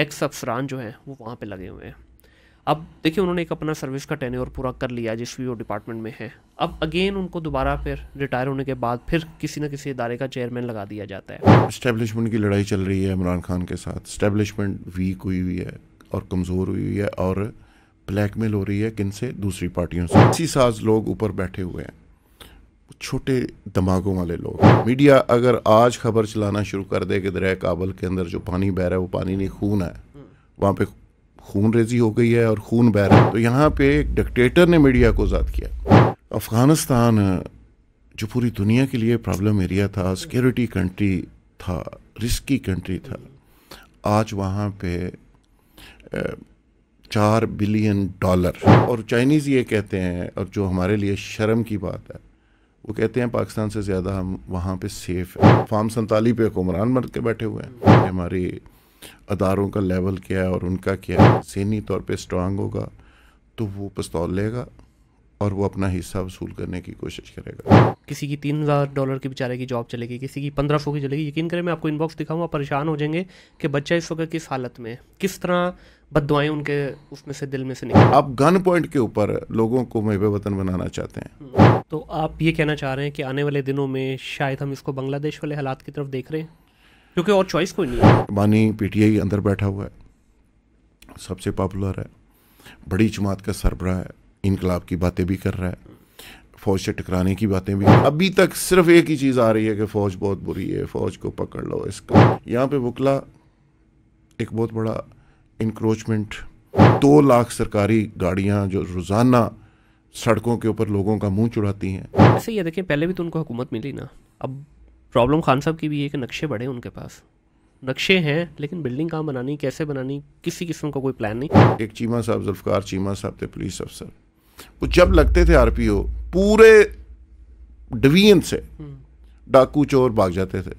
X अफसरान जो हैं वो वहाँ पे लगे हुए हैं अब देखिए उन्होंने एक अपना सर्विस का टेन्योर पूरा कर लिया जिस भी वो डिपार्टमेंट में है अब अगेन उनको दोबारा फिर रिटायर होने के बाद फिर किसी न किसी इदारे का चेयरमैन लगा दिया जाता है स्टैब्लिशमेंट की लड़ाई चल रही है इमरान खान के साथ स्टैब्लिशमेंट वीक हुई हुई है और कमज़ोर हुई हुई है और ब्लैकमेल हो रही है किन से दूसरी पार्टियों से इसी साज लोग ऊपर बैठे हुए हैं छोटे दिमागों वाले लोग मीडिया अगर आज खबर चलाना शुरू कर दे कि दरिया काबल के अंदर जो पानी बह रहा है वो पानी नहीं खून है वहाँ पे खून रेजी हो गई है और खून बह रहा है तो यहाँ पे एक डिक्टेटर ने मीडिया को आज़ाद किया अफ़गानिस्तान जो पूरी दुनिया के लिए प्रॉब्लम एरिया था सिक्योरिटी कंट्री था रिस्की कंट्री था आज वहाँ पे चार बिलियन डॉलर और चाइनीज़ ये कहते हैं और जो हमारे लिए शर्म की बात है वो कहते हैं पाकिस्तान से ज़्यादा हम वहाँ पे सेफ़ हैं फार्म संताली पे हुक्मरान मर के बैठे हुए हैं हमारे अदारों का लेवल क्या है और उनका क्या है सैनी तौर पर स्ट्रांग होगा तो वो पिस्तौल लेगा और वो अपना हिस्सा वसूल करने की कोशिश करेगा किसी की तीन हज़ार डॉलर की बेचारे की जॉब चलेगी किसी की पंद्रह सौ की चलेगी यकीन करें मैं आपको इनबॉक्स दिखाऊँ परेशान हो जाएंगे कि बच्चा इस वक्त किस हालत में किस तरह बद दुआएं उनके उसमें से दिल में से निकल आप गन पॉइंट के ऊपर लोगों को महब वतन बनाना चाहते हैं हम्म। तो आप ये कहना चाह रहे हैं कि आने वाले दिनों में शायद हम इसको बांग्लादेश वाले हालात की तरफ देख रहे हैं क्योंकि और चॉइस कोई नहीं है बानी पीटीआई अंदर बैठा हुआ है सबसे पॉपुलर है बड़ी जमात का सरबरा है इनकलाब की बातें भी कर रहा है फौज से टकराने की बातें भी अभी तक सिर्फ एक ही चीज़ आ रही है कि फ़ौज बहुत बुरी है फ़ौज को पकड़ लो इसको यहाँ पे वकला एक बहुत बड़ा इंक्रोचमेंट दो लाख सरकारी गाड़ियाँ जो रोज़ाना सड़कों के ऊपर लोगों का मुंह चुड़ाती हैं ऐसे है देखिए पहले भी तो उनको हुकूमत मिली ना अब प्रॉब्लम खान साहब की भी है कि नक्शे बड़े उनके पास नक्शे हैं लेकिन बिल्डिंग कहाँ बनानी कैसे बनानी किसी किस्म का कोई प्लान नहीं एक चीमा साहब जुल्फकार चीमा साहब थे पुलिस अफसर वो जब लगते थे आर पूरे डिवीजन से हम्म। डाकू चोर भाग जाते थे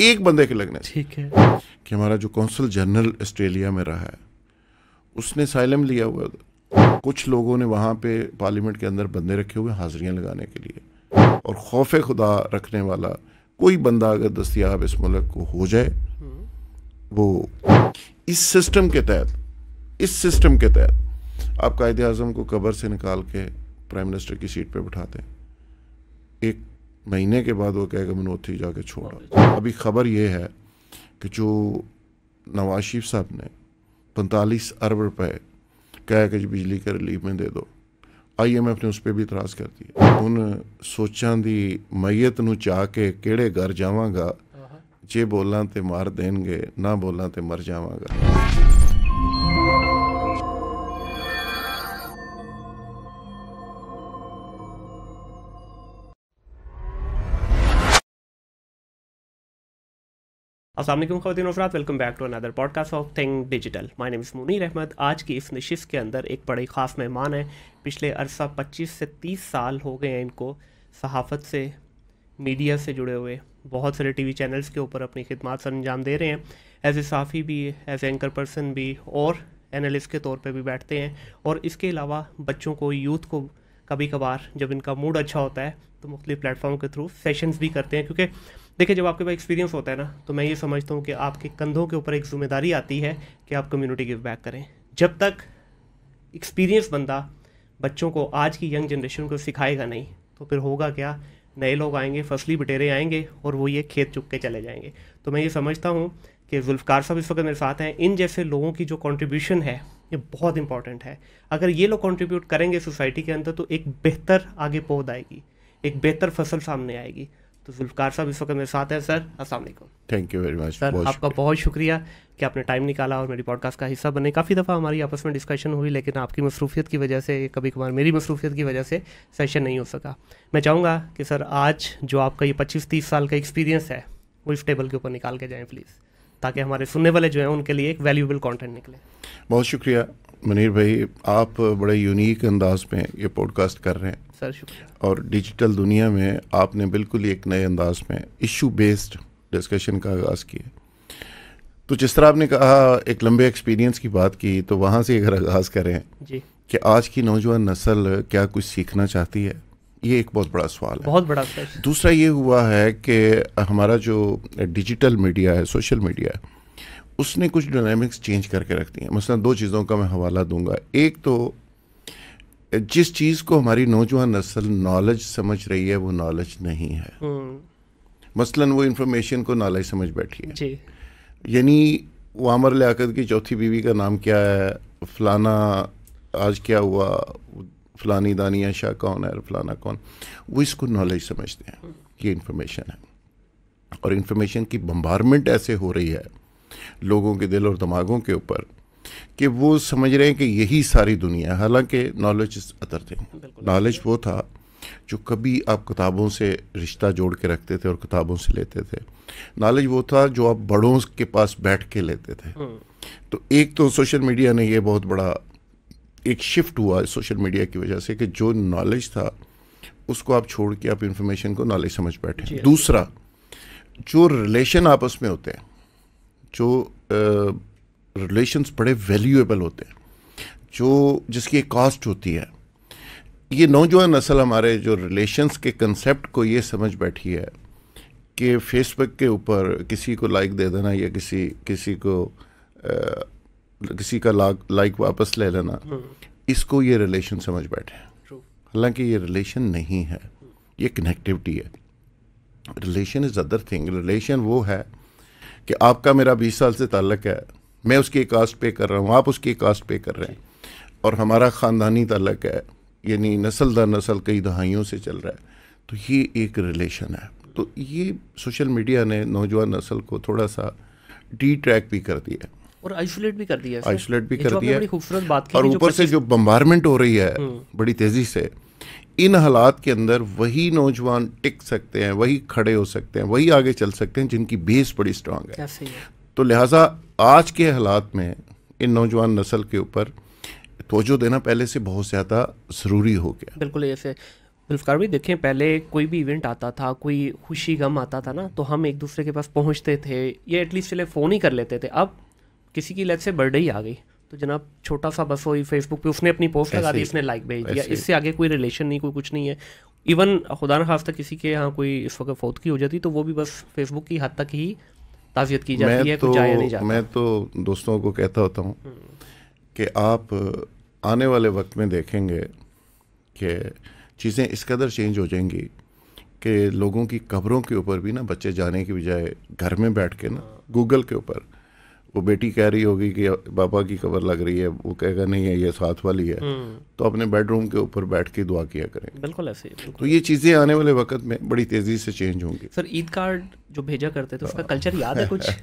एक बंदे के लगने ठीक है कि हमारा जो कौंसल जनरल ऑस्ट्रेलिया में रहा है उसने साइलम लिया हुआ उधर कुछ लोगों ने वहाँ पे पार्लियामेंट के अंदर बंदे रखे हुए हाजिरियाँ लगाने के लिए और खौफ खुदा रखने वाला कोई बंदा अगर दस्तियाब इस मुल्क को हो जाए वो इस सिस्टम के तहत इस सिस्टम के तहत आप कायद अजम को कबर से निकाल के प्राइम मिनिस्टर की सीट पर बैठाते एक महीने के बाद वो कहेगा मैंने उत्थे जाके छोड़ा अभी खबर ये है कि जो नवाज शरीफ साहब ने पैंतालीस अरब रुपए कहा कि बिजली के रिलीफ में दे दो आई एम एफ ने उस पर भी इतराज़ कर दिया ਹੁਣ ਸੋਚਾਂ ਦੀ ਮਈਤ ਨੂੰ ਚਾ ਕੇ ਕਿਹੜੇ ਘਰ ਜਾਵਾਂਗਾ ਜੇ ਬੋਲਾਂ ਤੇ ਮਾਰ ਦੇਣਗੇ ਨਾ ਬੋਲਾਂ ਤੇ ਮਰ ਜਾਵਾਂਗਾ असलम खातिन वफरात welcome back to another podcast of thing digital my name is Munir Ahmad आज की इस नशिश के अंदर एक बड़े ख़ास मेहमान हैं पिछले अरसा 25 से 30 साल हो गए हैं इनको सहाफ़त से मीडिया से जुड़े हुए बहुत सारे टीवी चैनल्स के ऊपर अपनी खिदमत सर अंजाम दे रहे हैं एज ए साफ़ी भी एज एंकर पर्सन भी और एनालिस्ट के तौर पर भी बैठते हैं और इसके अलावा बच्चों को यूथ को कभी कभार जब इनका मूड अच्छा होता है तो मुख्तु प्लेटफॉर्म के थ्रू सेशंस भी करते हैं क्योंकि देखिए जब आपके पास एक्सपीरियंस होता है ना तो मैं ये समझता हूँ कि आपके कंधों के ऊपर एक जिम्मेदारी आती है कि आप कम्युनिटी गिव बैक करें जब तक एक्सपीरियंस बंदा बच्चों को आज की यंग जनरेशन को सिखाएगा नहीं तो फिर होगा क्या नए लोग आएंगे फसली बटेरे आएंगे और वो ये खेत चुप के चले जाएंगे तो मैं ये समझता हूँ कि जुल्फकार साहब इस वक्त मेरे साथ हैं इन जैसे लोगों की जो कॉन्ट्रीब्यूशन है ये बहुत इंपॉर्टेंट है अगर ये लोग कॉन्ट्रीब्यूट करेंगे सोसाइटी के अंदर तो एक बेहतर आगे पौध आएगी एक बेहतर फसल सामने आएगी तो जुल्फकार साहब इस वक्त मेरे साथ हैं सर असल thank you very much sir आपका बहुत शुक्रिया कि आपने टाइम निकाला और मेरी पॉडकास्ट का हिस्सा बने काफ़ी दफ़ा हमारी आपस में डिस्कशन हुई लेकिन आपकी मसरूफियत की वजह से कभी कभार मेरी मसरूफियत की वजह से सेशन नहीं हो सका मैं चाहूँगा कि सर आज जो आपका ये पच्चीस तीस साल का एक्सपीरियंस है वो इस टेबल के ऊपर निकाल के जाएँ प्लीज़ ताकि हमारे सुनने वाले जो हैं उनके लिए एक वैल्यूबल कॉन्टेंट निकले बहुत शुक्रिया मनीर भाई आप बड़े यूनिक अंदाज में ये पॉडकास्ट कर रहे हैं सर शुक्रिया और डिजिटल दुनिया में आपने बिल्कुल एक नए अंदाज में इशू बेस्ड डिस्कशन का आगाज़ किया तो जिस तरह आपने कहा एक लंबे एक्सपीरियंस की बात की तो वहाँ से अगर आगाज़ करें कि आज की नौजवान नस्ल क्या कुछ सीखना चाहती है ये एक बहुत बड़ा सवाल है बहुत बड़ा दूसरा ये हुआ है कि हमारा जो डिजिटल मीडिया है सोशल मीडिया है उसने कुछ डायनामिक्स चेंज करके रख दी हैं मसलन दो चीज़ों का मैं हवाला दूंगा एक तो जिस चीज़ को हमारी नौजवान नस्ल नॉलेज समझ रही है वो नॉलेज नहीं है हम्म। मसलन वो इंफॉर्मेशन को नॉलेज समझ बैठी है यानी वामर लियाकत की चौथी बीवी का नाम क्या है फलाना आज क्या हुआ फलानी दानिया शाह कौन है फलाना कौन वो इसको नॉलेज समझते हैं ये इंफॉर्मेशन है और इन्फॉर्मेशन की बम्बारमेंट ऐसे हो रही है लोगों के दिल और दिमागों के ऊपर कि वो समझ रहे हैं कि यही सारी दुनिया है हालांकि नॉलेज अतर थे नॉलेज वो था जो कभी आप किताबों से रिश्ता जोड़ के रखते थे और किताबों से लेते थे नॉलेज वो था जो आप बड़ों के पास बैठ के लेते थे हम्म। तो एक तो सोशल मीडिया ने ये बहुत बड़ा एक शिफ्ट हुआ सोशल मीडिया की वजह से कि जो नॉलेज था उसको आप छोड़ के आप इन्फॉर्मेशन को नॉलेज समझ बैठे हाँ। दूसरा जो रिलेशन आपस में होते हैं जो रिलेशंस बड़े वैल्यूएबल होते हैं जो जिसकी एक कॉस्ट होती है ये नौजवान नस्ल हमारे जो रिलेशंस के कंसेप्ट को ये समझ बैठी है कि फेसबुक के ऊपर किसी को लाइक दे देना या किसी किसी को आ, किसी का लाइक वापस ले लेना हम्म। इसको ये रिलेशन समझ बैठे हैं हालांकि ये रिलेशन नहीं है ये कनेक्टिविटी है relation is other thing relation वो है कि आपका मेरा बीस साल से ताल्लक है मैं उसकी कास्ट पे कर रहा हूँ आप उसकी कास्ट पे कर रहे हैं और हमारा ख़ानदानी ताल्लक है यानी नस्ल दर नस्ल कई दहाइयों से चल रहा है तो ये एक रिलेशन है तो ये सोशल मीडिया ने नौजवान नस्ल को थोड़ा सा डी ट्रैक भी कर दिया है और आइसोलेट भी कर दिया आइसोलेट भी कर दिया खूबसूरत बात और ऊपर से जो बम्बारमेंट हो रही है हम्म। बड़ी तेज़ी से इन हालात के अंदर वही नौजवान टिक सकते हैं वही खड़े हो सकते हैं वही आगे चल सकते हैं जिनकी बेस बड़ी स्ट्रांग है तो लिहाजा आज के हालात में इन नौजवान नस्ल के ऊपर तोजो देना पहले से बहुत ज़्यादा ज़रूरी हो गया बिल्कुल ऐसे जुल्फकार भी देखें पहले कोई भी इवेंट आता था कोई खुशी गम आता था ना तो हम एक दूसरे के पास पहुंचते थे या एटलीस्ट चले फ़ोन ही कर लेते थे अब किसी की लत से बर्थडे ही आ गई तो जनाब छोटा सा बस वही फेसबुक पे उसने अपनी पोस्ट लगा दी इसने लाइक भेज दिया इससे आगे कोई रिलेशन नहीं कोई कुछ नहीं है इवन खुदा ना खास्ता किसी के यहाँ कोई इस वक्त फौत की हो जाती तो वो भी बस फेसबुक की हद तक ही ताज़ियत की जाती है तो, कुछ जाया तो- नहीं जाता मैं तो दोस्तों को कहता होता हूँ हम्म। कि आप आने वाले वक्त में देखेंगे कि चीज़ें इस कदर चेंज हो जाएंगी कि लोगों की कब्रों के ऊपर भी ना बच्चे जाने के बजाय घर में बैठ के ना गूगल हाँ। के ऊपर वो बेटी कह रही होगी कि पापा की कबर लग रही है वो कहेगा नहीं है ये साथ वाली है हम्म। तो अपने बेडरूम के ऊपर बैठ के दुआ किया करें बिल्कुल ऐसे तो ये चीज़ें आने वाले वक्त में बड़ी तेज़ी से चेंज होंगी सर ईद कार्ड जो भेजा करते थे उसका कल्चर याद है कुछ ईद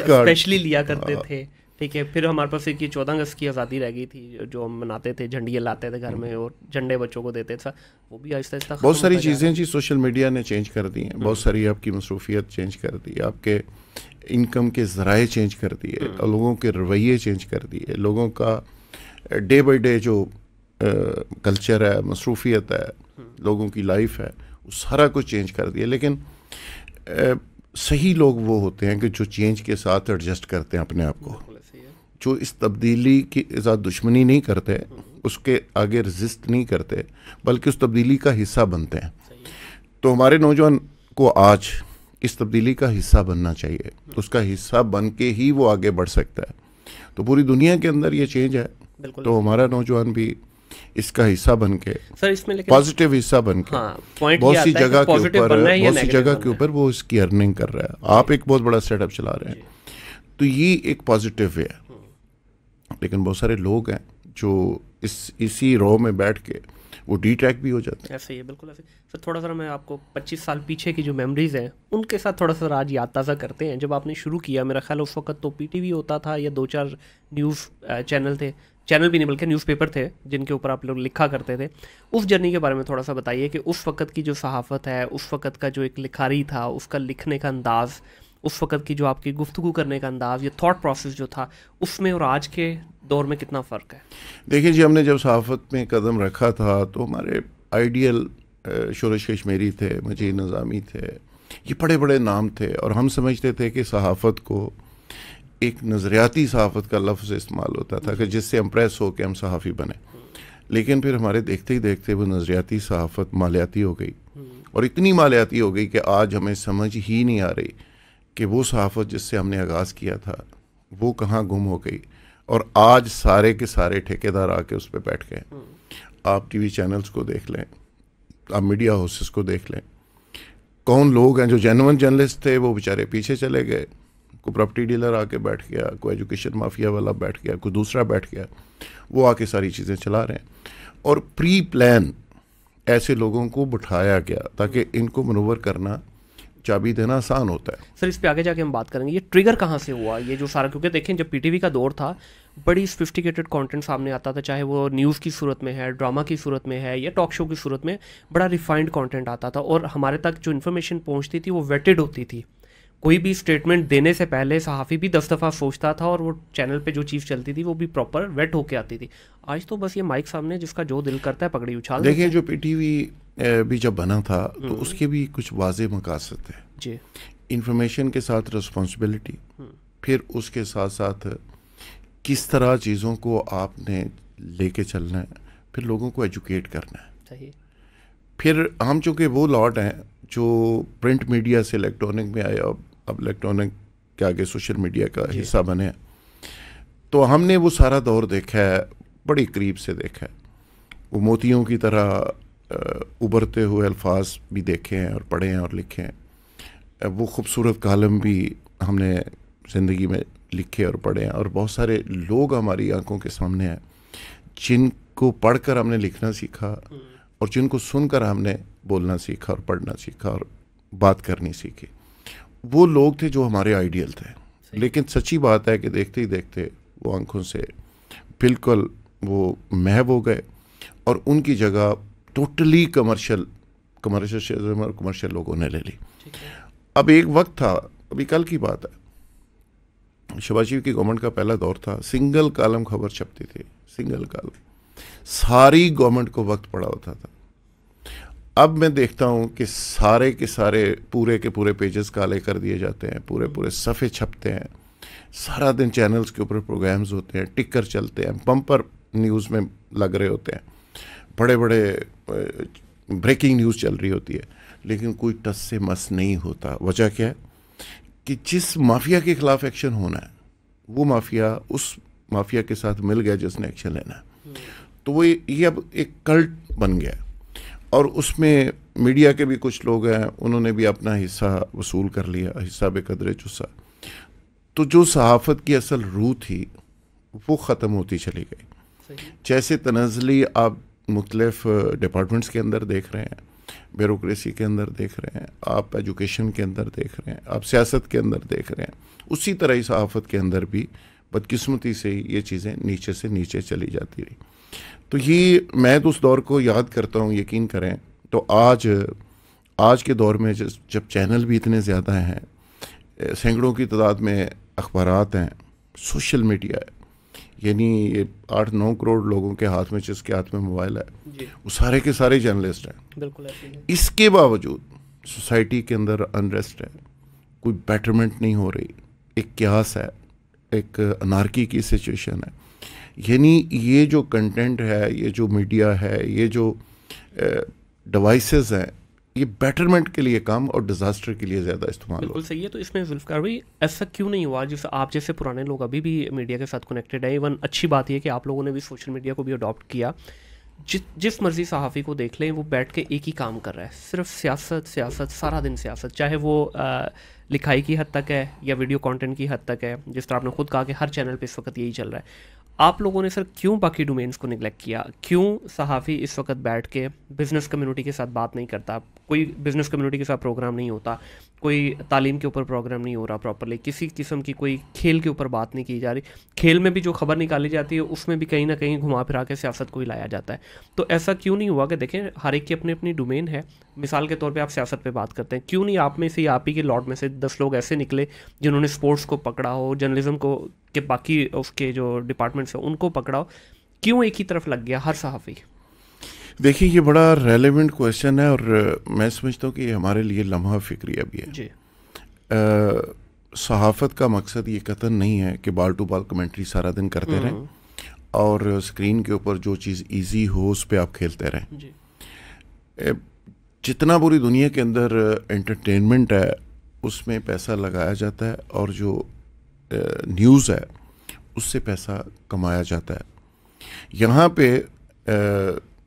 हम्म? कार्ड स्पेशली लिया करते हाँ। थे ठीक है फिर हमारे पास एक ये चौदह अगस्त की आज़ादी रह गई थी जो हम मनाते थे झंडिया लाते थे घर में हम्म। और झंडे बच्चों को देते थे वो भी आहिस्ता आहिस्ता बहुत सारी चीज़ें जी सोशल मीडिया ने चेंज कर दी हैं बहुत हम्म। सारी आपकी मसरूफियत चेंज कर दी आपके इनकम के ज़राए चेंज कर दिए हम्म। लोगों के रवैये चेंज कर दिए लोगों का डे बाई डे जो कल्चर है मसरूफियत है लोगों की लाइफ है वो सारा कुछ चेंज कर दिया लेकिन सही लोग वो होते हैं कि जो चेंज के साथ एडजस्ट करते हैं अपने आप को जो इस तब्दीली की साथ दुश्मनी नहीं करते उसके आगे रजिस्ट नहीं करते बल्कि उस तब्दीली का हिस्सा बनते हैं तो हमारे नौजवान को आज इस तब्दीली का हिस्सा बनना चाहिए उसका हिस्सा बन के ही वो आगे बढ़ सकता है तो पूरी दुनिया के अंदर ये चेंज है तो हमारा नौजवान भी इसका हिस्सा बन के सर इसमें पॉजिटिव हिस्सा बन के हाँ, बहुत सी जगह के ऊपर बहुत सी जगह के ऊपर वो इसकी अर्निंग कर रहा है आप एक बहुत बड़ा सेटअप चला रहे हैं तो ये एक पॉजिटिव है लेकिन बहुत सारे लोग हैं जो इस इसी रो में बैठ के वो डी ट्रैक भी हो जाते हैं ऐसे ही है बिल्कुल ऐसे सर थोड़ा सा मैं आपको 25 साल पीछे की जो मेमोरीज़ हैं उनके साथ थोड़ा सा आज याद ताज़ा करते हैं जब आपने शुरू किया मेरा ख्याल उस वक्त तो पीटीवी होता था या दो चार न्यूज़ चैनल थे चैनल भी नहीं बल्कि न्यूज़पेपर थे जिनके ऊपर आप लोग लिखा करते थे उस जर्नी के बारे में थोड़ा सा बताइए कि उस वक्त की जो सहाफ़त है उस वक्त का जो एक लिखारी था उसका लिखने का अंदाज़ उस वक्त की जो आपकी गुफ्तु करने का अंदाज या थाट प्रोसेस जो था उसमें और आज के दौर में कितना फ़र्क है देखिए जी हमने जब सहाफ़त में कदम रखा था तो हमारे आइडियल शोरश कश्मीरी थे मजीद नज़ामी थे ये बड़े बड़े नाम थे और हम समझते थे कि सहाफ़त को एक नज़रियाती सहाफ़त का लफ्ज़ इस्तेमाल होता था कि जिससे इम्प्रेस हो के हम सहाफ़ी बने लेकिन फिर हमारे देखते ही देखते वो नज़रियाती सहाफ़त मालियाती हो गई हम्म। और इतनी मालियाती हो गई कि आज हमें समझ ही नहीं आ रही कि वो सहाफ़त जिससे हमने आगाज़ किया था वो कहाँ गुम हो गई और आज सारे के सारे ठेकेदार आके उस पर बैठ गए हम्म। आप टीवी चैनल्स को देख लें आप मीडिया हाउसेस को देख लें कौन लोग हैं जो जेनवन जर्नलिस्ट थे वो बेचारे पीछे चले गए कोई प्रॉपर्टी डीलर आके बैठ गया कोई एजुकेशन माफिया वाला बैठ गया कोई दूसरा बैठ गया वो आके सारी चीज़ें चला रहे हैं और प्री प्लान ऐसे लोगों को बिठाया गया ताकि इनको मनोवर करना चाबी देना आसान होता है सर इस पे आगे जाके हम बात करेंगे ये ट्रिगर कहाँ से हुआ ये जो सारा क्योंकि देखें जब पीटीवी का दौर था बड़ी स्पिफ्टिकेटेड कंटेंट सामने आता था चाहे वो न्यूज़ की सूरत में है ड्रामा की सूरत में है या टॉक शो की सूरत में बड़ा रिफाइंड कंटेंट आता था और हमारे तक जो इन्फॉर्मेशन पहुंचती थी वो वेटेड होती थी कोई भी स्टेटमेंट देने से पहले सहाफ़ी भी दस दफ़ा सोचता था और वो चैनल पे जो चीज़ चलती थी वो भी प्रॉपर वेट होके आती थी आज तो बस ये माइक सामने जिसका जो दिल करता है पकड़ी उछाल देखिए जो पी भी जब बना था तो हम्म। उसके भी कुछ वाज मकासद है जी इंफॉर्मेशन के साथ रिस्पॉन्सिबिलिटी हम्म। फिर उसके साथ साथ किस तरह चीज़ों को आपने लेके चलना है फिर लोगों को एजुकेट करना है सही फिर हम चूँकि वो लॉट हैं जो प्रिंट मीडिया से इलेक्ट्रॉनिक में आए और अब इलेक्ट्रॉनिक के आगे सोशल मीडिया का हिस्सा बने तो हमने वो सारा दौर देखा है बड़ी करीब से देखा है वो मोतियों की तरह उभरते हुए अल्फाज भी देखे हैं और पढ़े हैं और लिखे हैं वो खूबसूरत कालम भी हमने ज़िंदगी में लिखे और पढ़े हैं और बहुत सारे लोग हमारी आंखों के सामने हैं जिनको पढ़कर हमने लिखना सीखा हम्म। और जिनको सुनकर हमने बोलना सीखा और पढ़ना सीखा और बात करनी सीखी वो लोग थे जो हमारे आइडियल थे लेकिन सच्ची बात है कि देखते ही देखते वो आंखों से बिल्कुल वो महव हो गए और उनकी जगह टोटली कमर्शियल कमर्शियल और कमर्शियल लोगों ने ले ली अब एक वक्त था अभी कल की बात है शिवाजी की गवर्नमेंट का पहला दौर था सिंगल कॉलम खबर छपती थी सिंगल कॉलम सारी गवर्नमेंट को वक्त पड़ा होता था अब मैं देखता हूँ कि सारे के सारे पूरे के पूरे पेजेस काले कर दिए जाते हैं पूरे पूरे सफ़े छपते हैं सारा दिन चैनल्स के ऊपर प्रोग्राम्स होते हैं टिकर चलते हैं पम्पर न्यूज़ में लग रहे होते हैं बड़े बड़े ब्रेकिंग न्यूज़ चल रही होती है लेकिन कोई टस से मस नहीं होता वजह क्या है कि जिस माफिया के खिलाफ एक्शन होना है वो माफिया उस माफिया के साथ मिल गया जिसने एक्शन लेना है हम्म। तो वो ये अब एक कल्ट बन गया और उसमें मीडिया के भी कुछ लोग हैं उन्होंने भी अपना हिस्सा वसूल कर लिया हिस्सा बेकदरे चुस्सा तो जो सहाफ़त की असल रूह थी वो ख़त्म होती चली गई जैसे तनजली आप मुख्तलफ डिपार्टमेंट्स के अंदर देख रहे हैं ब्यूरोसी के अंदर देख रहे हैं आप एजुकेशन के अंदर देख रहे हैं आप सियासत के अंदर देख रहे हैं उसी तरह ही सहाफ़त के अंदर भी बदकस्मती से ये चीज़ें नीचे से नीचे चली जाती रही तो ये मैं तो उस दौर को याद करता हूँ यकीन करें तो आज आज के दौर में जब चैनल भी इतने ज़्यादा हैं सैकड़ों की तादाद में अखबार हैं सोशल मीडिया है यानी ये आठ नौ करोड़ लोगों के हाथ में जिसके हाथ में मोबाइल है वो सारे के सारे जर्नलिस्ट हैं बिल्कुल इसके बावजूद सोसाइटी के अंदर अनरेस्ट है कोई बेटरमेंट नहीं हो रही एक क्यास है एक अनारकी की सिचुएशन है यानी ये जो कंटेंट है ये जो मीडिया है ये जो डिवाइसेस हैं ये बेटरमेंट के लिए काम और डिजास्टर के लिए ज़्यादा इस्तेमाल बिल्कुल सही है तो इसमें जुल्फकार भाई ऐसा क्यों नहीं हुआ जैसे आप जैसे पुराने लोग अभी भी मीडिया के साथ कनेक्टेड है इवन अच्छी बात यह कि आप लोगों ने भी सोशल मीडिया को भी अडॉप्ट किया जिस जिस मर्ज़ी सहाफ़ी को देख लें वो बैठ के एक ही काम कर रहा है सिर्फ सियासत सियासत सारा दिन सियासत चाहे वो लिखाई की हद तक है या वीडियो कंटेंट की हद तक है जिस तरह आपने खुद कहा कि हर चैनल पे इस वक्त यही चल रहा है आप लोगों ने सर क्यों बाकी डोमेन्स को निगलेक्ट किया क्यों सहाफ़ी इस वक्त बैठ के बिज़नेस कम्युनिटी के साथ बात नहीं करता कोई बिज़नेस कम्युनिटी के साथ प्रोग्राम नहीं होता कोई तालीम के ऊपर प्रोग्राम नहीं हो रहा प्रॉपरली किसी किस्म की कोई खेल के ऊपर बात नहीं की जा रही खेल में भी जो खबर निकाली जाती है उसमें भी कहीं ना कहीं घुमा फिरा के सियासत को ही लाया जाता है तो ऐसा क्यों नहीं हुआ कि देखें हर एक की अपनी अपनी डोमेन है मिसाल के तौर पर आप सियासत पर बात करते हैं क्यों नहीं आप में से आप ही के लॉट में से दस लोग ऐसे निकले जिन्होंने स्पोर्ट्स को पकड़ा हो जर्नलिज्म को के बाकी उसके जो डिपार्टमेंट्स हैं उनको पकड़ा हो क्यों एक ही तरफ लग गया हर सहाफ़ी देखिए ये बड़ा रेलेवेंट क्वेश्चन है और मैं समझता हूँ कि ये हमारे लिए लम्हा फिक्रिया भी है जी आ, सहाफत का मकसद ये कतन नहीं है कि बाल टू बाल कमेंट्री सारा दिन करते रहें हम्म। और स्क्रीन के ऊपर जो चीज़ इजी हो उस पर आप खेलते रहें जी। जितना पूरी दुनिया के अंदर एंटरटेनमेंट है उसमें पैसा लगाया जाता है और जो न्यूज़ है उससे पैसा कमाया जाता है यहाँ पे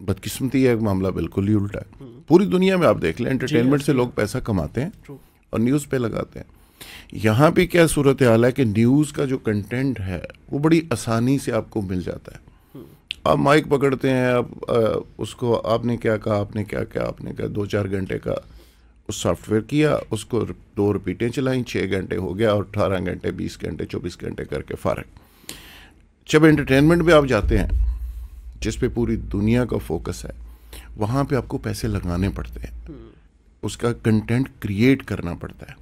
बदकिस्मती है मामला बिल्कुल ही उल्टा है हम्म। पूरी दुनिया में आप देख लें एंटरटेनमेंट से लोग पैसा कमाते हैं और न्यूज़ पे लगाते हैं यहाँ पे क्या सूरत हाल है कि न्यूज़ का जो कंटेंट है वो बड़ी आसानी से आपको मिल जाता है हम्म। आप माइक पकड़ते हैं आप उसको आपने क्या कहा आपने क्या कहा आपने कहा दो चार घंटे का उस सॉफ्टवेयर किया उसको दो रिपीटें चलाई छः घंटे हो गया और अठारह घंटे बीस घंटे चौबीस घंटे करके फ़ारक जब एंटरटेनमेंट में आप जाते हैं जिस पे पूरी दुनिया का फोकस है वहाँ पे आपको पैसे लगाने पड़ते हैं हम्म। उसका कंटेंट क्रिएट करना पड़ता है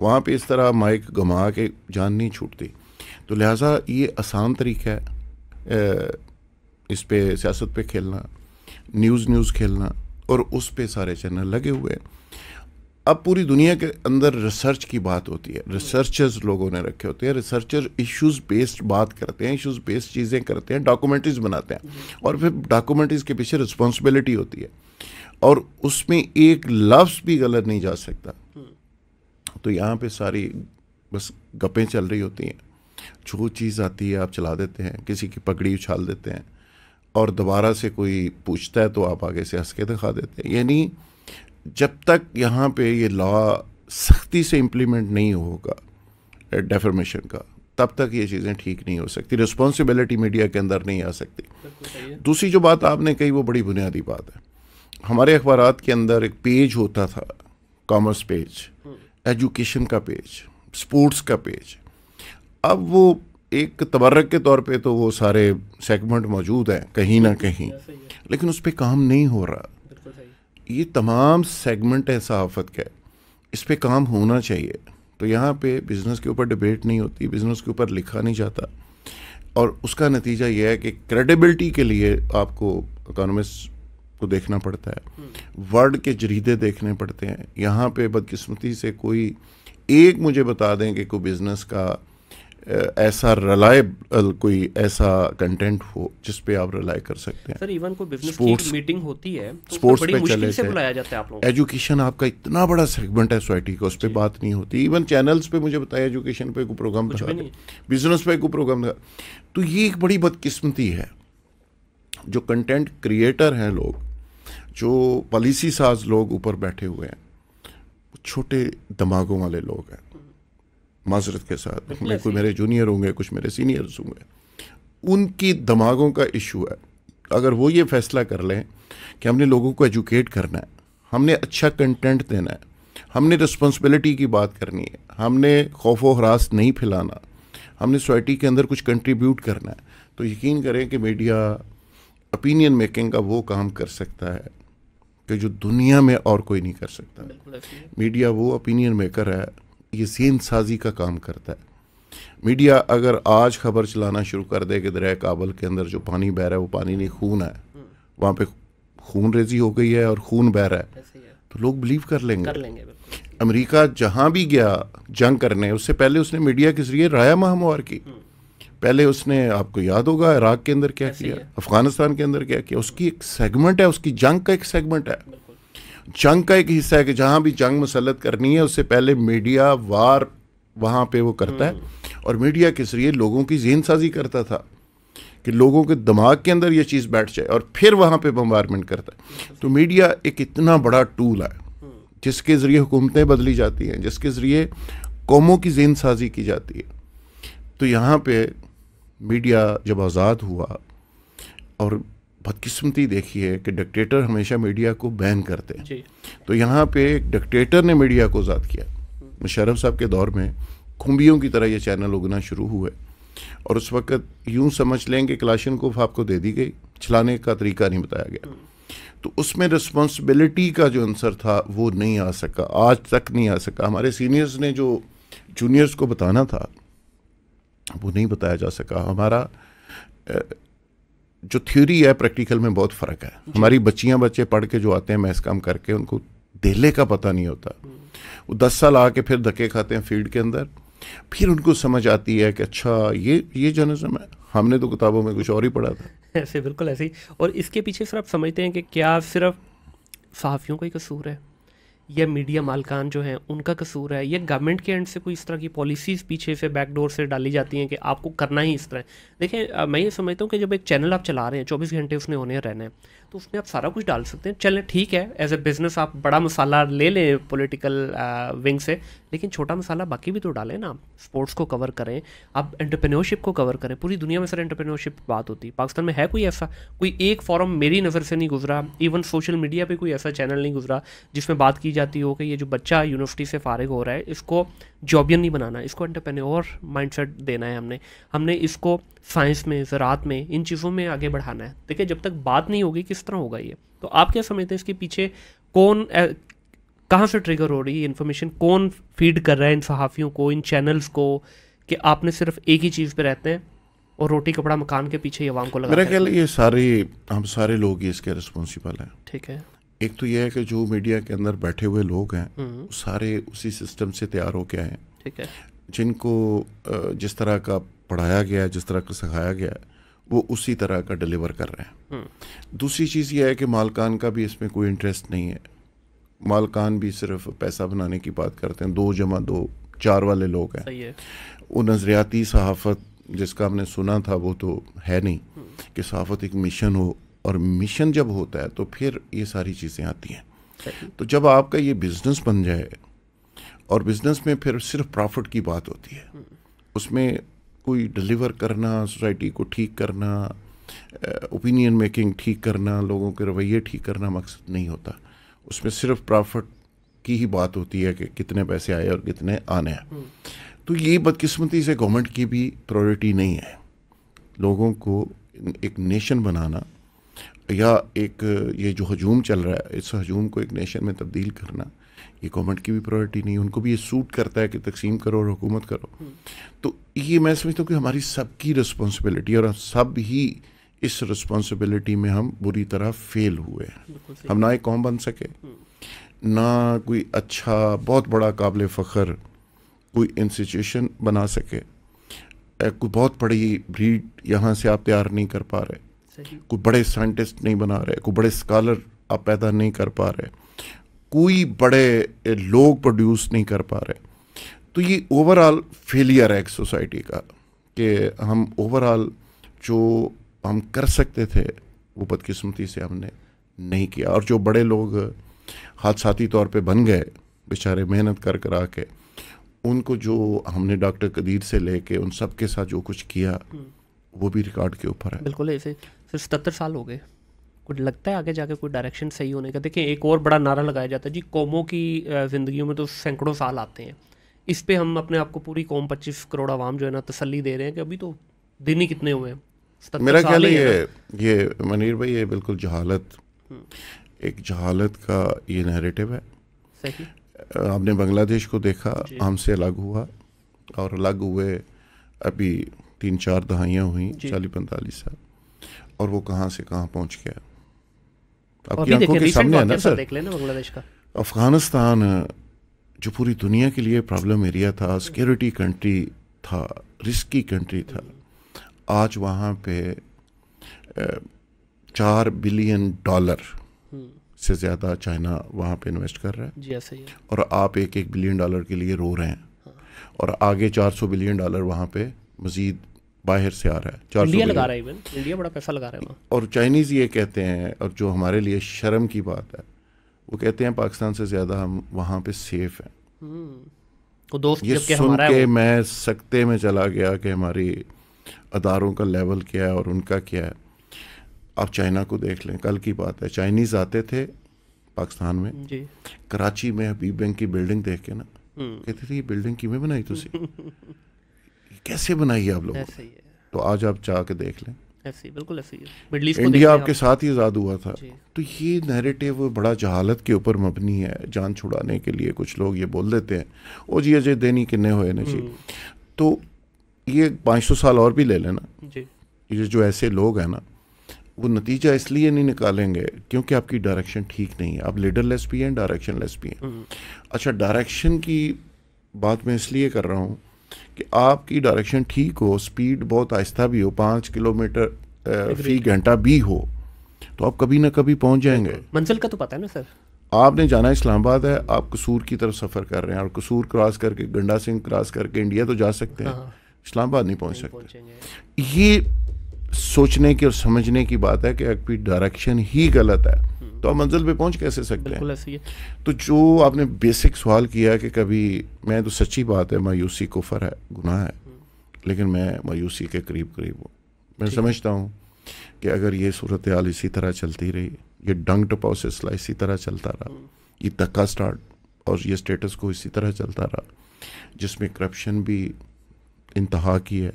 वहाँ पे इस तरह माइक घुमा के जान नहीं छूटती तो लिहाजा ये आसान तरीका है इस पर सियासत पे खेलना न्यूज़ न्यूज़ खेलना और उस पर सारे चैनल लगे हुए हैं अब पूरी दुनिया के अंदर रिसर्च की बात होती है रिसर्चर्स लोगों ने रखे होते हैं रिसर्चर इश्यूज बेस्ड बात करते हैं इश्यूज बेस्ड चीज़ें करते हैं डॉक्यूमेंट्रीज बनाते हैं और फिर डॉक्यूमेंट्रीज के पीछे रिस्पॉन्सिबिलिटी होती है और उसमें एक लफ्ज़ भी गलत नहीं जा सकता तो यहाँ पे सारी बस गपें चल रही होती हैं जो चीज़ आती है आप चला देते हैं किसी की पगड़ी उछाल देते हैं और दोबारा से कोई पूछता है तो आप आगे से हंस के दिखा देते हैं यानी जब तक यहाँ पे ये लॉ सख्ती से इम्प्लीमेंट नहीं होगा डेफर्मेशन का तब तक ये चीज़ें ठीक नहीं हो सकती रिस्पॉन्सिबिलिटी मीडिया के अंदर नहीं आ सकती दूसरी जो बात आपने कही वो बड़ी बुनियादी बात है हमारे अखबार के अंदर एक पेज होता था कॉमर्स पेज एजुकेशन का पेज स्पोर्ट्स का पेज अब वो एक तबर्रक के तौर पे तो वो सारे सेगमेंट मौजूद हैं कहीं ना कहीं लेकिन उस पर काम नहीं हो रहा ये तमाम सेगमेंट है सहाफ़त का इस पर काम होना चाहिए तो यहाँ पे बिज़नेस के ऊपर डिबेट नहीं होती बिज़नेस के ऊपर लिखा नहीं जाता और उसका नतीजा यह है कि क्रेडिबिलिटी के लिए आपको इकोनॉमिस्ट को देखना पड़ता है वर्ड हम्म। के जरीदे देखने पड़ते हैं यहाँ पे बदकिस्मती से कोई एक मुझे बता दें कि कोई बिज़नेस का ऐसा रिलायबल कोई ऐसा कंटेंट हो जिस पे आप रिलाई कर सकते हैं सर इवन को बिजनेस स्पोर्ट्स मीटिंग होती है तो स्पोर्ट्स पे चले से बुलाया जाता है आप लोग एजुकेशन आपका इतना बड़ा सेगमेंट है सोसाइटी का उस पर बात नहीं होती इवन चैनल्स पे मुझे बताया एजुकेशन पे कोई प्रोग्राम था बिजनेस पे कोई प्रोग्राम था तो ये एक बड़ी बदकिस्मती है जो कंटेंट क्रिएटर हैं लोग जो पॉलिसी साज लोग ऊपर बैठे हुए हैं छोटे दिमागों वाले लोग हैं माजरत के साथ में कोई मेरे जूनियर होंगे कुछ मेरे सीनियर्स होंगे उनकी दिमागों का इशू है अगर वो ये फैसला कर लें कि हमने लोगों को एजुकेट करना है हमने अच्छा कंटेंट देना है हमने रिस्पॉन्सिबिलिटी की बात करनी है हमने खौफ व हरास नहीं फैलाना हमने सोसाइटी के अंदर कुछ कंट्रीब्यूट करना है तो यकीन करें कि मीडिया ओपिनियन मेकिंग का वो काम कर सकता है कि जो दुनिया में और कोई नहीं कर सकता मीडिया वो ओपिनियन मेकर है ये सीन साजी का काम करता है मीडिया अगर आज खबर चलाना शुरू कर दे कि दर काबल के अंदर जो पानी बह रहा है वो पानी नहीं खून है हम्म। वहाँ पे खून रेजी हो गई है और खून बह रहा है तो लोग बिलीव कर लेंगे कर लेंगे अमेरिका जहाँ भी गया जंग करने उससे पहले उसने मीडिया के जरिए राया महमवार की हम्म। पहले उसने आपको याद होगा इराक के अंदर क्या किया अफगानिस्तान के अंदर क्या किया उसकी एक सेगमेंट है उसकी जंग का एक सेगमेंट है जंग का एक हिस्सा है कि जहाँ भी जंग मुसलत करनी है उससे पहले मीडिया वार वहाँ पे वो करता है हम्म। और मीडिया के जरिए लोगों की जहन साजी करता था कि लोगों के दिमाग के अंदर ये चीज़ बैठ जाए और फिर वहाँ पे बम्बारमेंट करता है तो मीडिया एक इतना बड़ा टूल है हम्म। जिसके ज़रिए हुकूमतें बदली जाती हैं जिसके ज़रिए कौमों की जहन साजी की जाती है तो यहाँ पे मीडिया जब आज़ाद हुआ और बदकिस्मती देखी है कि डिक्टेटर हमेशा मीडिया को बैन करते हैं तो यहाँ पे डिक्टेटर ने मीडिया को आज़ाद किया मुशरफ साहब के दौर में खुम्बियों की तरह ये चैनल उगना शुरू हुए और उस वक्त यूँ समझ लें कि क्लाशन को आपको दे दी गई चलाने का तरीका नहीं बताया गया तो उसमें रिस्पॉन्सिबिलिटी का जो आंसर था वो नहीं आ सका आज तक नहीं आ सका हमारे सीनियर्स ने जो जूनियर्स को बताना था वो नहीं बताया जा सका हमारा जो थ्योरी है प्रैक्टिकल में बहुत फ़र्क है हमारी बच्चियाँ बच्चे पढ़ के जो आते हैं मैथ्स काम करके उनको देले का पता नहीं होता वो दस साल आके फिर धक्के खाते हैं फील्ड के अंदर फिर उनको समझ आती है कि अच्छा ये ये जर्नलिज्म है हमने तो किताबों में कुछ और ही पढ़ा था ऐसे बिल्कुल ऐसे ही और इसके पीछे सर आप समझते हैं कि क्या सिर्फ सहाफ़ियों का ही कसूर है या मीडिया मालकान जो हैं उनका कसूर है या गवर्नमेंट के एंड से कोई इस तरह की पॉलिसीज़ पीछे से बैकडोर से डाली जाती हैं कि आपको करना ही इस तरह देखें मैं ये समझता हूँ कि जब एक चैनल आप चला रहे हैं चौबीस घंटे उसने होने रहना है तो उसमें आप सारा कुछ डाल सकते हैं चलें ठीक है एज ए बिज़नेस आप बड़ा मसाला ले लें पोलिटिकल विंग से लेकिन छोटा मसाला बाकी भी तो डालें ना स्पोर्ट्स को कवर करें आप एंटरप्रेन्योरशिप को कवर करें पूरी दुनिया में सर एंटरप्रेन्योरशिप बात होती है पाकिस्तान में है कोई ऐसा कोई एक फॉरम मेरी नज़र से नहीं गुजरा इवन सोशल मीडिया पर कोई ऐसा चैनल नहीं गुजरा जिसमें बात की जाती हो कि ये जो बच्चा यूनिवर्सिटी से फारिग हो रहा है इसको जॉबियन नहीं बनाना इसको एंटरप्रेन्योर माइंडसेट देना है हमने हमने इसको साइंस में ज़रात में इन चीज़ों में आगे बढ़ाना है देखिए जब तक बात नहीं होगी किस तरह होगा ये तो आप क्या समझते हैं इसके पीछे कौन कहाँ से ट्रिगर हो रही है इन्फॉर्मेशन कौन फीड कर रहा है इन सहाफ़ियों को इन चैनल्स को कि आपने सिर्फ एक ही चीज़ पे रहते हैं और रोटी कपड़ा मकान के पीछे ही आवाम को लगा मेरा ख्याल ये सारे हम सारे लोग ही इसके रिस्पॉन्सिबल हैं ठीक है एक तो यह है कि जो मीडिया के अंदर बैठे हुए लोग हैं हम्म। सारे उसी सिस्टम से तैयार हो के आए हैं ठीक है जिनको जिस तरह का पढ़ाया गया है जिस तरह का सिखाया गया है वो उसी तरह का डिलीवर कर रहे हैं हम्म। दूसरी चीज़ यह है कि मालकान का भी इसमें कोई इंटरेस्ट नहीं है मालकान भी सिर्फ पैसा बनाने की बात करते हैं दो जमा दो चार वाले लोग हैं वो नज़रियाती सहाफ़त जिसका हमने सुना था वो तो है नहीं हम्म। कि सहाफ़त एक मिशन हो और मिशन जब होता है तो फिर ये सारी चीज़ें आती हैं तो जब आपका ये बिज़नेस बन जाए और बिज़नेस में फिर सिर्फ प्रॉफिट की बात होती है हम्म। उसमें कोई डिलीवर करना सोसाइटी को ठीक करना ओपिनियन मेकिंग ठीक करना लोगों के रवैये ठीक करना मकसद नहीं होता उसमें सिर्फ प्रॉफिट की ही बात होती है कि कितने पैसे आए और कितने आने हैं हम्म। तो ये बदकिस्मती से गवर्नमेंट की भी प्रायोरिटी नहीं है लोगों को एक नेशन बनाना या एक ये जो हजूम चल रहा है इस हजूम को एक नेशन में तब्दील करना ये गवर्नमेंट की भी प्रायोरिटी नहीं उनको भी ये सूट करता है कि तकसीम करो और हुकूमत करो हम्म। तो ये मैं समझता हूँ कि हमारी सबकी रिस्पॉन्सिबिलिटी और सब ही इस रिस्पॉन्सिबिलिटी में हम बुरी तरह फेल हुए हैं हम ना एक कौम बन सके हम्म। ना कोई अच्छा बहुत बड़ा काबिल फ़खर कोई इंस्टीट्यूशन बना सके कोई बहुत बड़ी ब्रीड यहाँ से आप तैयार नहीं कर पा रहे कोई बड़े साइंटिस्ट नहीं बना रहे कोई बड़े स्कॉलर आप पैदा नहीं कर पा रहे कोई बड़े लोग प्रोड्यूस नहीं कर पा रहे तो ये ओवरऑल फेलियर है एक सोसाइटी का कि हम ओवरऑल जो हम कर सकते थे वो बदकिस्मती से हमने नहीं किया और जो बड़े लोग हादसाती तौर पे बन गए बेचारे मेहनत कर कर आके उनको जो हमने डॉक्टर कदीर से लेके उन सब के साथ जो कुछ किया हम्म। वो भी रिकॉर्ड के ऊपर है बिल्कुल ऐसे फिर सतर साल हो गए कुछ लगता है आगे जाके कोई डायरेक्शन सही होने का देखिए एक और बड़ा नारा लगाया जाता है जी कौमों की ज़िंदगी में तो सैकड़ों साल आते हैं इस पर हम अपने आप को पूरी कौम पच्चीस करोड़ आवाम जो है ना तसली दे रहे हैं कि अभी तो दिन ही कितने हुए हैं मेरा ख्याल है ये ये मनीर भाई ये बिल्कुल जहालत हम्म। एक जहालत का ये नैरेटिव है आपने बांग्लादेश को देखा हमसे अलग हुआ और अलग हुए अभी तीन चार दहाइयाँ हुई चालीस पैंतालीस साल और वो कहाँ से कहाँ पहुँच गया आपकी आंखों के सामने है ना तो सर देख लेना बांग्लादेश का अफगानिस्तान जो पूरी दुनिया के लिए प्रॉब्लम एरिया था सिक्योरिटी हम्म। कंट्री था रिस्की कंट्री था हम्म। आज वहाँ पे चार बिलियन डॉलर हम्म। से ज़्यादा चाइना वहाँ पे इन्वेस्ट कर रहा है जी ऐसे ही और आप एक एक बिलियन डॉलर के लिए रो रहे हैं हाँ। और आगे 400 बिलियन डॉलर वहाँ पे मज़ीद बाहर से आ रहा है चार इंडिया लगा रहा है इवन इंडिया बड़ा पैसा लगा रहा है और चाइनीज़ ये कहते हैं और जो हमारे लिए शर्म की बात है वो कहते हैं पाकिस्तान से ज़्यादा हम वहाँ पे सेफ हैं तो दोस्त ये सुन के मैं सकते में चला गया कि हमारी अदारों का लेवल क्या है और उनका क्या है आप चाइना को देख लें कल की बात है चाइनीज़ आते थे पाकिस्तान में जी। कराची में हबीब बैंक की बिल्डिंग देख के ना हम्म। कहते थे ये बिल्डिंग किमें बनाई तुसी कैसे बनाई है आप लोगों तो आज आप चाह के देख लें बिल्कुल इंडिया आपके आप। साथ ही आज़ाद हुआ था तो ये नैरेटिव बड़ा जहालत के ऊपर मबनी है जान छुड़ाने के लिए कुछ लोग ये बोल देते हैं ओ जी अजय देनी किन्ने हुए ना जी हम्म। तो ये पाँच सौ साल और भी ले लेना ये जो ऐसे लोग हैं ना वो नतीजा इसलिए नहीं निकालेंगे क्योंकि आपकी डायरेक्शन ठीक नहीं है आप लीडर लेस भी हैं डायरेक्शन लेस भी हैं अच्छा डायरेक्शन की बात मैं इसलिए कर रहा हूँ कि आपकी डायरेक्शन ठीक हो स्पीड बहुत आहिस्ता भी हो पाँच किलोमीटर फी घंटा भी हो तो आप कभी ना कभी पहुंच जाएंगे मंजिल का तो पता है ना सर आपने जाना इस्लामाबाद है आप कसूर की तरफ सफ़र कर रहे हैं और कसूर क्रॉस करके गंडा सिंह क्रॉस करके इंडिया तो जा सकते हैं हाँ। इस्लामाबाद नहीं पहुंच सकते ये सोचने की और समझने की बात है कि आपकी डायरेक्शन ही गलत है हम्म। तो आप मंजिल पे पहुंच कैसे सकते हैं तो जो आपने बेसिक सवाल किया कि कभी मैं तो सच्ची बात है मायूसी कुफर है गुनाह है हम्म। लेकिन मैं मायूसी के करीब करीब हूँ मैं समझता हूँ कि अगर ये सूरत हाल इसी तरह चलती रही ये डंग टपा सिलसिला इसी तरह चलता रहा हम्म। ये धक्का स्टार्ट और ये स्टेटस को इसी तरह चलता रहा जिसमें करप्शन भी इंतहा की है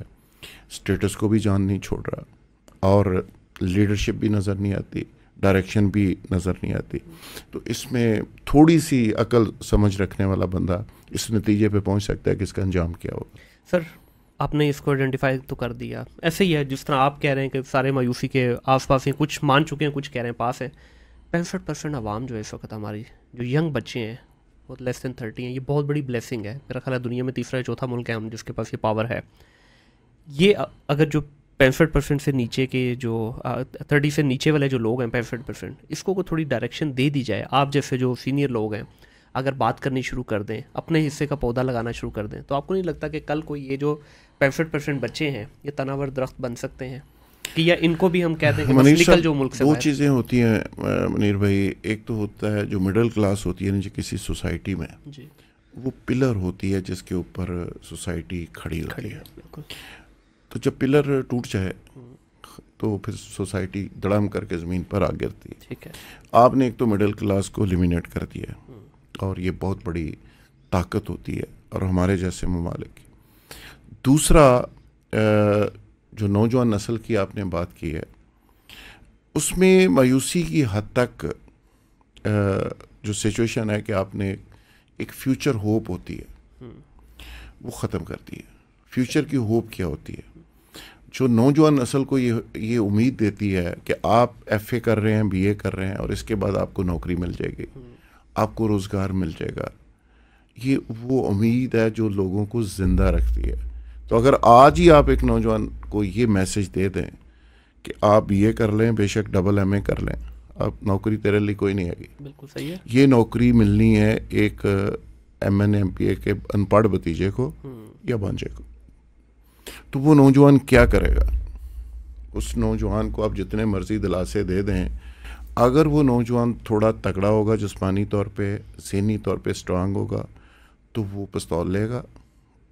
स्टेटस को भी जान नहीं छोड़ रहा और लीडरशिप भी नज़र नहीं आती डायरेक्शन भी नज़र नहीं आती तो इसमें थोड़ी सी अकल समझ रखने वाला बंदा इस नतीजे पे पहुंच सकता है कि इसका अंजाम क्या होगा सर आपने इसको आइडेंटिफाई तो कर दिया ऐसे ही है जिस तरह आप कह रहे हैं कि सारे मायूसी के आसपास हैं कुछ मान चुके हैं कुछ कह रहे हैं पास हैं पैंसठ परसेंट आवाम जो है इस वक्त हमारी जो यंग बच्चे हैं वो लेस दैन थर्टी हैं ये बहुत बड़ी ब्लेसिंग है मेरा ख्याल है दुनिया में तीसरा चौथा मुल्क है हम जिसके पास ये पावर है ये अगर जो पैंसठ परसेंट से नीचे के जो थर्टी से नीचे वाले जो लोग हैं पैंसठ परसेंट इसको को थोड़ी डायरेक्शन दे दी जाए आप जैसे जो सीनियर लोग हैं अगर बात करनी शुरू कर दें अपने हिस्से का पौधा लगाना शुरू कर दें तो आपको नहीं लगता कि कल को ये जो पैंसठ परसेंट बच्चे हैं ये तनावर दरख्त बन सकते हैं कि या इनको भी हम कहते हैं निकल जो मुल्क से दो चीज़ें होती हैं मनीर भाई एक तो होता है जो मिडिल क्लास होती है ना किसी सोसाइटी में जी वो पिलर होती है जिसके ऊपर सोसाइटी खड़ी होती है तो जब पिलर टूट जाए तो फिर सोसाइटी दड़ाम करके ज़मीन पर आ गिरती है ठीक है आपने एक तो मिडिल क्लास को एलिमिनेट कर दिया और ये बहुत बड़ी ताकत होती है और हमारे जैसे ममालिक दूसरा जो नौजवान नस्ल की आपने बात की है उसमें मायूसी की हद तक जो सिचुएशन है कि आपने एक फ्यूचर होप होती है वो ख़त्म कर दी है फ्यूचर की होप क्या होती है जो नौजवान नस्ल को ये ये उम्मीद देती है कि आप एफ ए कर रहे हैं बी ए कर रहे हैं और इसके बाद आपको नौकरी मिल जाएगी आपको रोज़गार मिल जाएगा ये वो उम्मीद है जो लोगों को ज़िंदा रखती है तो अगर आज ही आप एक नौजवान को ये मैसेज दे दें कि आप बी ए कर लें बेशक डबल एम ए कर लें अब नौकरी तेरे लिए कोई नहीं आएगी बिल्कुल सही है ये नौकरी मिलनी है एक M N M P A के अनपढ़ भतीजे को हम्म। या भांजे को तो वो नौजवान क्या करेगा उस नौजवान को आप जितने मर्ज़ी दिलासे दे दें अगर वो नौजवान थोड़ा तगड़ा होगा जिसमानी तौर पे जहनी तौर पे स्ट्रांग होगा तो वो पिस्तौल लेगा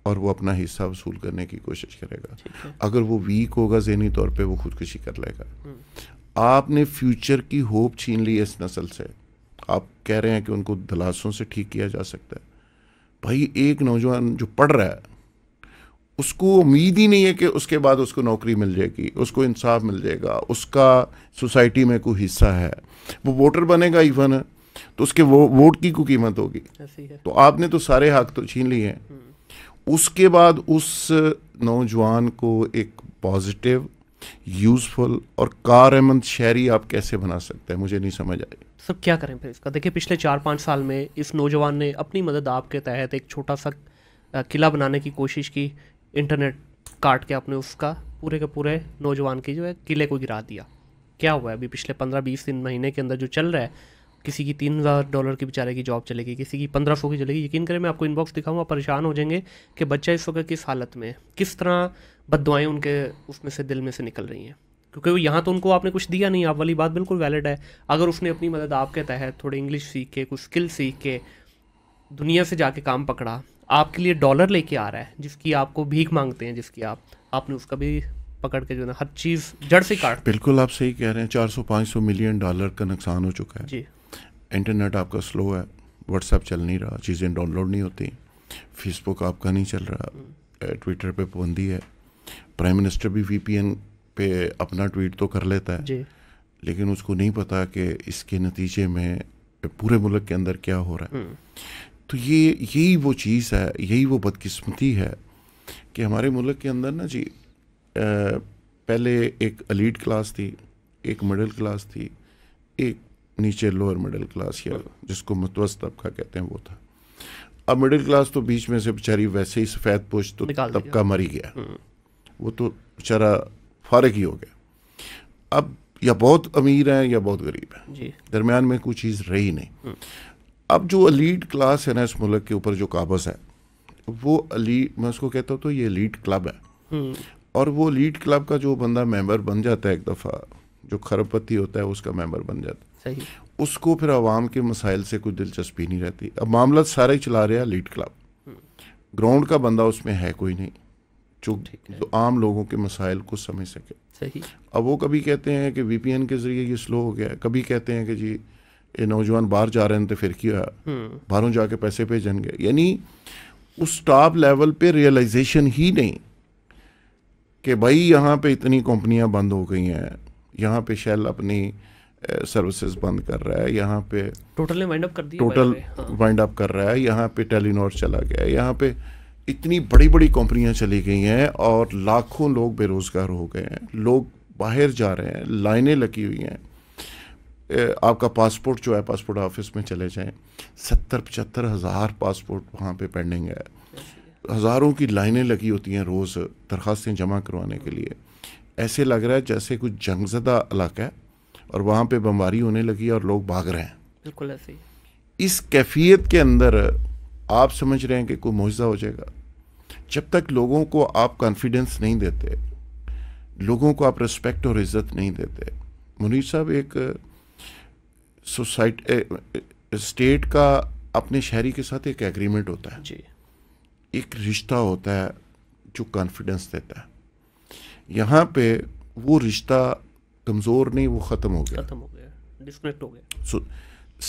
और वो अपना हिस्सा वसूल करने की कोशिश करेगा अगर वो वीक होगा जहनी तौर पे वो खुदकुशी कर लेगा हम्म। आपने फ्यूचर की होप छीन ली इस नस्ल से आप कह रहे हैं कि उनको दलासों से ठीक किया जा सकता है भाई एक नौजवान जो पढ़ रहा है उसको उम्मीद ही नहीं है कि उसके बाद उसको नौकरी मिल जाएगी उसको इंसाफ मिल जाएगा उसका सोसाइटी में कोई हिस्सा है वो वोटर बनेगा इवन तो उसके वो वोट की को कीमत होगी तो आपने तो सारे हक तो छीन लिए हैं हम्म। उसके बाद उस नौजवान को एक पॉजिटिव यूजफुल और कारमंद शहरी आप कैसे बना सकते हैं मुझे नहीं समझ आई सब क्या करें फिर इसका देखिए पिछले चार पाँच साल में इस नौजवान ने अपनी मदद आपके तहत एक छोटा सा किला बनाने की कोशिश की इंटरनेट काट के आपने उसका पूरे के पूरे नौजवान की जो है किले को गिरा दिया क्या हुआ है अभी पिछले पंद्रह बीस दिन महीने के अंदर जो चल रहा है किसी की तीन हज़ार डॉलर की बेचारे की जॉब चलेगी किसी की पंद्रह सौ की चलेगी यकीन करें मैं आपको इनबॉक्स दिखाऊँ आप परेशान हो जाएंगे कि बच्चा इस वक्त किस हालत में है किस तरह बदवाएँ उनके उसमें से दिल में से निकल रही हैं क्योंकि वो यहाँ तो उनको आपने कुछ दिया नहीं आप वाली बात बिल्कुल वैलिड है अगर उसने अपनी मदद आपके तहत थोड़ी इंग्लिश सीख के कुछ स्किल सीख के दुनिया से जाके काम पकड़ा आपके लिए डॉलर लेके आ रहा है जिसकी आपको भीख मांगते हैं जिसकी आप आपने उसका भी पकड़ के जो है हर चीज़ जड़ से काट बिल्कुल आप सही कह रहे हैं 400-500 मिलियन डॉलर का नुकसान हो चुका है जी इंटरनेट आपका स्लो है व्हाट्सएप चल नहीं रहा चीज़ें डाउनलोड नहीं होती फेसबुक आपका नहीं चल रहा ट्विटर पे पाबंदी है प्राइम मिनिस्टर भी वीपीएन पे अपना ट्वीट तो कर लेता है जी। लेकिन उसको नहीं पता कि इसके नतीजे में पूरे मुल्क के अंदर क्या हो रहा है हम्म। तो ये यही वो चीज़ है यही वो बदकिस्मती है कि हमारे मुल्क के अंदर ना जी पहले एक अलीट क्लास थी एक मिडिल क्लास थी एक नीचे लोअर मिडिल क्लास या जिसको मतवस तबका कहते हैं वो था अब मिडिल क्लास तो बीच में से बेचारी वैसे ही सफ़ेद पोश तो तबका मरी गया हम्म। वो तो बेचारा फारग ही हो गया अब या बहुत अमीर है या बहुत गरीब है दरमियान में कोई चीज़ रही नहीं हम्म। अब जो अलीड क्लास है ना इस मुल्क के ऊपर जो काबस है वो अली मैं उसको कहता हूँ तो ये लीड क्लब है हम्म। और वो लीड क्लब का जो बंदा मेंबर बन जाता है एक दफ़ा जो खरबपति होता है उसका मेंबर बन जाता है सही उसको फिर आवाम के मसाइल से कोई दिलचस्पी नहीं रहती अब मामला सारा ही चला रहा लीड क्लब ग्राउंड का बंदा उसमें है कोई नहीं जो, जो आम लोगों के मसाइल को समझ सके सही अब वो कभी कहते हैं कि वीपीएन के ज़रिए ये स्लो हो गया कभी कहते हैं कि जी ये नौजवान बाहर जा रहे हैं तो फिर क्या हम्म। बाहरों जाके पैसे भेजनगे यानी उस टॉप लेवल पे रियलाइजेशन ही नहीं कि भाई यहाँ पे इतनी कंपनियाँ बंद हो गई हैं यहाँ पे शेल अपनी सर्विसेज बंद कर रहा है यहाँ पे टोटल वाइंड अप कर दिया टोटल वाइंड अप कर रहा है यहाँ पे टेलीनोर चला गया है यहाँ पे इतनी बड़ी बड़ी कंपनियाँ चली गई हैं और लाखों लोग बेरोज़गार हो गए हैं लोग बाहर जा रहे हैं लाइनें लगी हुई हैं आपका पासपोर्ट जो है पासपोर्ट ऑफिस में चले जाएं सत्तर पचहत्तर हज़ार पासपोर्ट वहाँ पे पेंडिंग है हज़ारों की लाइनें लगी होती हैं रोज़ दरख्वास्तें जमा करवाने के लिए ऐसे लग रहा है जैसे कुछ जंगजदा इलाका है और वहाँ पे बमबारी होने लगी है और लोग भाग रहे हैं बिल्कुल ऐसे इस कैफियत के अंदर आप समझ रहे हैं कि कोई मुआवजा हो जाएगा जब तक लोगों को आप कॉन्फिडेंस नहीं देते लोगों को आप रिस्पेक्ट और इज़्ज़त नहीं देते मुनीर साहब एक सोसाइटी स्टेट का अपने शहरी के साथ एक एग्रीमेंट होता है जी एक रिश्ता होता है जो कॉन्फिडेंस देता है यहाँ पे वो रिश्ता कमज़ोर नहीं वो ख़त्म हो गया ख़त्म हो गया डिस्कनेक्ट हो गया सो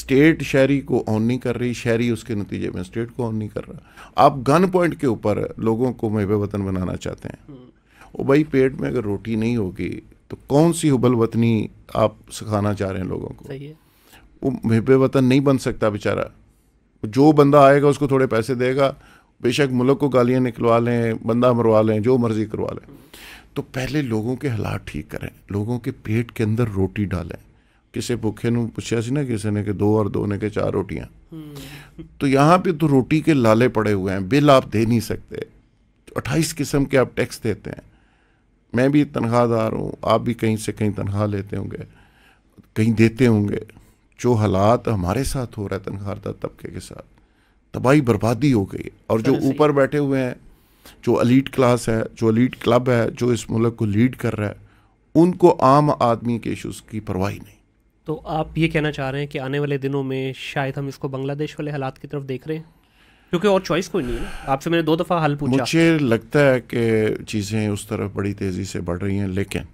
स्टेट शहरी को ऑन नहीं कर रही शहरी उसके नतीजे में स्टेट को ऑन नहीं कर रहा आप गन पॉइंट के ऊपर लोगों को महब वतन बनाना चाहते हैं वो हम्म। भाई पेट में अगर रोटी नहीं होगी तो कौन सी हुबल वतनी आप सिखाना चाह रहे हैं लोगों को सही है वो हिब वतन नहीं बन सकता बेचारा जो बंदा आएगा उसको थोड़े पैसे देगा बेशक मुल्क को गालियाँ निकलवा लें बंदा मरवा लें जो मर्ज़ी करवा लें तो पहले लोगों के हालात ठीक करें लोगों के पेट के अंदर रोटी डालें किसी भुखे ने पूछा सी ना किसी ने कि दो और दो ने के चार ਰੋਟੀਆਂ तो यहाँ पे तो रोटी के लाले पड़े हुए हैं बिल आप दे नहीं सकते अट्ठाईस किस्म के आप टैक्स देते हैं मैं भी तनख्वाहदार हूँ आप भी कहीं से कहीं तनख्वाह लेते होंगे कहीं देते होंगे जो हालात हमारे साथ हो रहे हैं तनखारदा तबके के साथ तबाही बर्बादी हो गई और जो ऊपर बैठे हुए हैं जो अलीट क्लास है जो अलीट क्लब है जो इस मुल्क को लीड कर रहा है उनको आम आदमी के इशूज़ की परवाही नहीं तो आप ये कहना चाह रहे हैं कि आने वाले दिनों में शायद हम इसको बांग्लादेश वाले हालात की तरफ देख रहे हैं क्योंकि और चॉइस कोई नहीं है आपसे मैंने दो दफ़ा हल पूछा मुझे लगता है कि चीज़ें उस तरफ बड़ी तेज़ी से बढ़ रही हैं लेकिन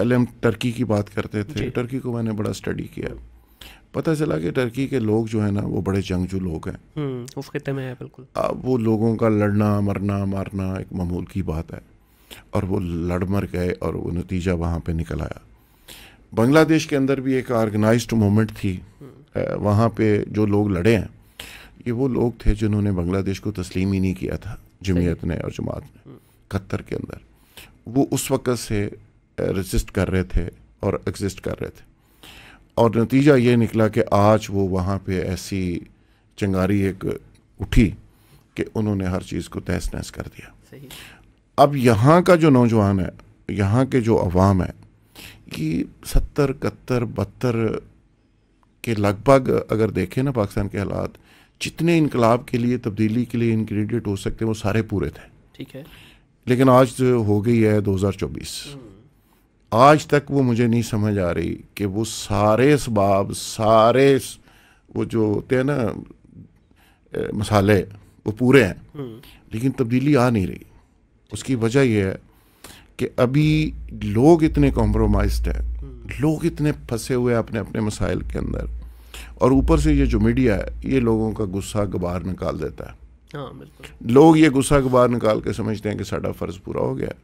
पहले हम टर्की की बात करते थे टर्की को मैंने बड़ा स्टडी किया पता चला कि टर्की के लोग जो है ना वो बड़े जंगजू लोग हैं उस हम्म, खत्ते में है बिल्कुल अब वो लोगों का लड़ना मरना मारना एक मामूल की बात है और वो लड़ मर गए और वो नतीजा वहाँ पे निकल आया बांग्लादेश के अंदर भी एक ऑर्गेनाइज मोमेंट थी हम्म। वहाँ पे जो लोग लड़े हैं ये वो लोग थे जिन्होंने बांग्लादेश को तस्लीम ही नहीं किया था जमीयत ने और जमात ने हम्म। कत्तर के अंदर वो उस वक़्त से रजिस्ट कर रहे थे और एग्जिस्ट कर रहे थे और नतीजा ये निकला कि आज वो वहाँ पे ऐसी चंगारी एक उठी कि उन्होंने हर चीज़ को तहस नहस कर दिया अब यहाँ का जो नौजवान है यहाँ के जो अवाम है ये सत्तर इकहत्तर बहत्तर के लगभग अगर देखें ना पाकिस्तान के हालात जितने इनकलाब के लिए तब्दीली के लिए इनक्रीडिट हो सकते हैं वो सारे पूरे थे ठीक है लेकिन आज हो गई है दो हजार चौबीस हम्म। आज तक वो मुझे नहीं समझ आ रही कि वो सारे सबाब सारे वो जो होते हैं ना मसाले वो पूरे हैं हम्म। लेकिन तब्दीली आ नहीं रही उसकी वजह यह है कि अभी लोग इतने कॉम्प्रोमाइज हैं हम्म। लोग इतने फंसे हुए हैं अपने अपने मसाइल के अंदर और ऊपर से ये जो मीडिया है ये लोगों का गुस्सा गबार निकाल देता है हाँ, लोग ये गुस्सा गबार निकाल के समझते हैं कि साढ़ा फ़र्ज़ पूरा हो गया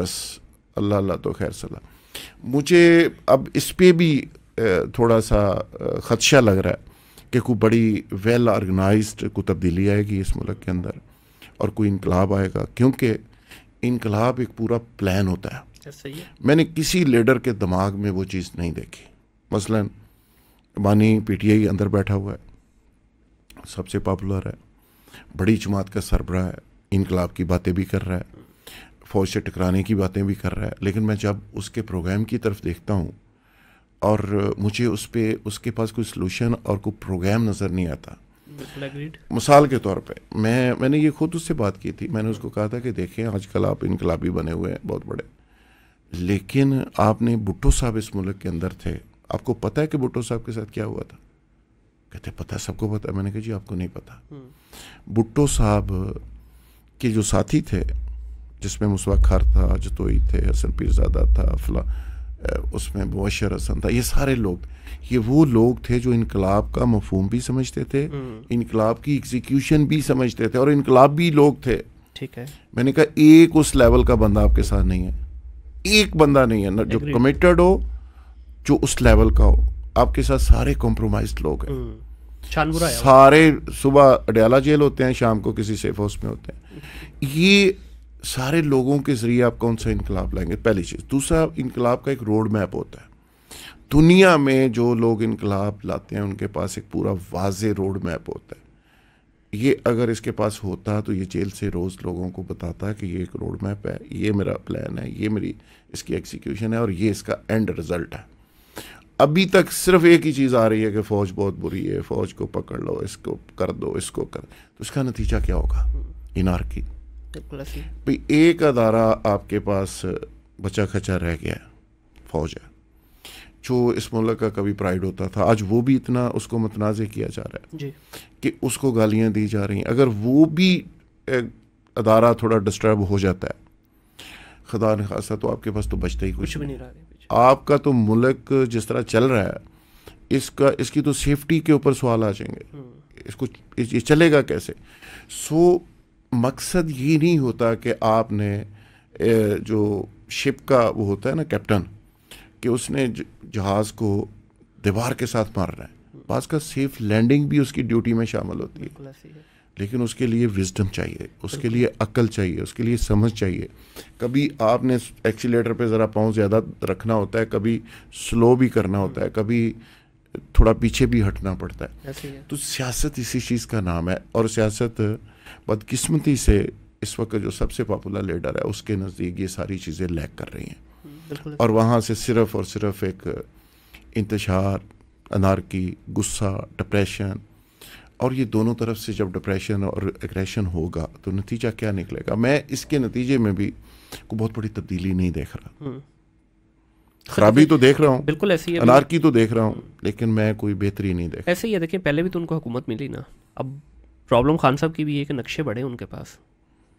बस अल्लाह अल्लाह तो खैर सलाह मुझे अब इस पर भी थोड़ा सा ख़दशा लग रहा है कि कोई बड़ी वेल ऑर्गेनाइज्ड को तब्दीली आएगी इस मुल्क के अंदर और कोई इनकलाब आएगा क्योंकि इनकलाब एक पूरा प्लान होता अच्छा, है मैंने किसी लीडर के दिमाग में वो चीज़ नहीं देखी मसलन मानी पीटीआई अंदर बैठा हुआ है सबसे पॉपुलर है बड़ी जमात का सरबरा है इनकलाब की बातें भी कर रहा है फ़ौज से टकराने की बातें भी कर रहा है लेकिन मैं जब उसके प्रोग्राम की तरफ देखता हूँ और मुझे उस पर उसके पास कोई सलूशन और कोई प्रोग्राम नज़र नहीं आता मिसाल के तौर पे मैं मैंने ये खुद उससे बात की थी मैंने उसको कहा था कि देखें आजकल आप इनकलाबी बने हुए हैं बहुत बड़े लेकिन आपने भुट्टो साहब इस मुल्क के अंदर थे आपको पता है कि भुट्टो साहब के साथ क्या हुआ था कहते पता सबको पता मैंने कहा जी आपको नहीं पता हम्म। भुट्टो साहब के जो साथी थे जिसमें मुसवा खार था जतोई थे हसन पीरजादा था फला उसमें मुशर हसन था ये सारे लोग ये वो लोग थे जो इनकलाब का मफहम भी समझते थे हम्म। इनकलाब की एग्जीक्यूशन भी समझते थे और इनकलाब भी लोग थे ठीक है मैंने कहा एक उस लेवल का बंदा आपके साथ नहीं है एक बंदा नहीं है ना जो कमिटेड हो जो उस लेवल का हो आपके साथ सारे कॉम्प्रोमाइज लोग हैं हम्म। सारे सुबह अडयाला जेल होते हैं शाम को किसी सेफ हाउस में होते हैं ये सारे लोगों के ज़रिए आप कौन सा इनकलाब लाएंगे पहली चीज़ दूसरा इनकलाब का एक रोड मैप होता है दुनिया में जो लोग इनकलाब लाते हैं उनके पास एक पूरा वाज रोड मैप होता है ये अगर इसके पास होता तो ये जेल से रोज़ लोगों को बताता कि ये एक रोड मैप है ये मेरा प्लान है ये मेरी इसकी एग्जीक्यूशन है और ये इसका एंड रिज़ल्ट है अभी तक सिर्फ एक ही चीज़ आ रही है कि फ़ौज बहुत बुरी है फ़ौज को पकड़ लो इसको कर दो इसको कर तो इसका नतीजा क्या होगा इनार की बिल्कुल भाई एक अदारा आपके पास बचा खचा रह गया फौज है जो इस मुल्क का कभी प्राइड होता था आज वो भी इतना उसको मतनाज़ किया जा रहा है कि उसको गालियाँ दी जा रही हैं अगर वो भी अदारा थोड़ा डिस्टर्ब हो जाता है खुदा खासा तो आपके पास तो बचता ही कुछ, भी नहीं रहा आपका तो मुल्क जिस तरह चल रहा है इसका इसकी तो सेफ्टी के ऊपर सवाल आ जाएंगे हम्म। इसको ये चलेगा कैसे सो मकसद ये नहीं होता कि आपने जो शिप का वो होता है ना कैप्टन कि उसने जहाज़ को दीवार के साथ मारना है बाज का सेफ लैंडिंग भी उसकी ड्यूटी में शामिल होती है लेकिन उसके लिए विजडम चाहिए उसके लिए अकल चाहिए उसके लिए समझ चाहिए कभी आपने एक्सीटर पे ज़रा पाँव ज़्यादा रखना होता है कभी स्लो भी करना होता है कभी थोड़ा पीछे भी हटना पड़ता है तो सियासत इसी चीज़ का नाम है और सियासत बदकिस्मती से इस वक्त जो सबसे पॉपुलर लीडर है उसके नज़दीक ये सारी चीज़ें लैक कर रही हैं और वहाँ से सिर्फ और सिर्फ एक इंतशार अनारकी गुस्सा डिप्रेशन और ये दोनों तरफ से जब डिप्रेशन और एग्रेशन होगा तो नतीजा क्या निकलेगा मैं इसके नतीजे में भी को बहुत बड़ी तब्दीली नहीं देख रहा हम्म। खराबी तो देख रहा हूँ बिल्कुल ऐसी अनारकी तो देख रहा हूँ लेकिन मैं कोई बेहतरी नहीं देख ऐसे ही है देखिए पहले भी तो उनको हुकूमत मिली ना अब प्रॉब्लम खान साहब की भी है कि नक्शे बड़े उनके पास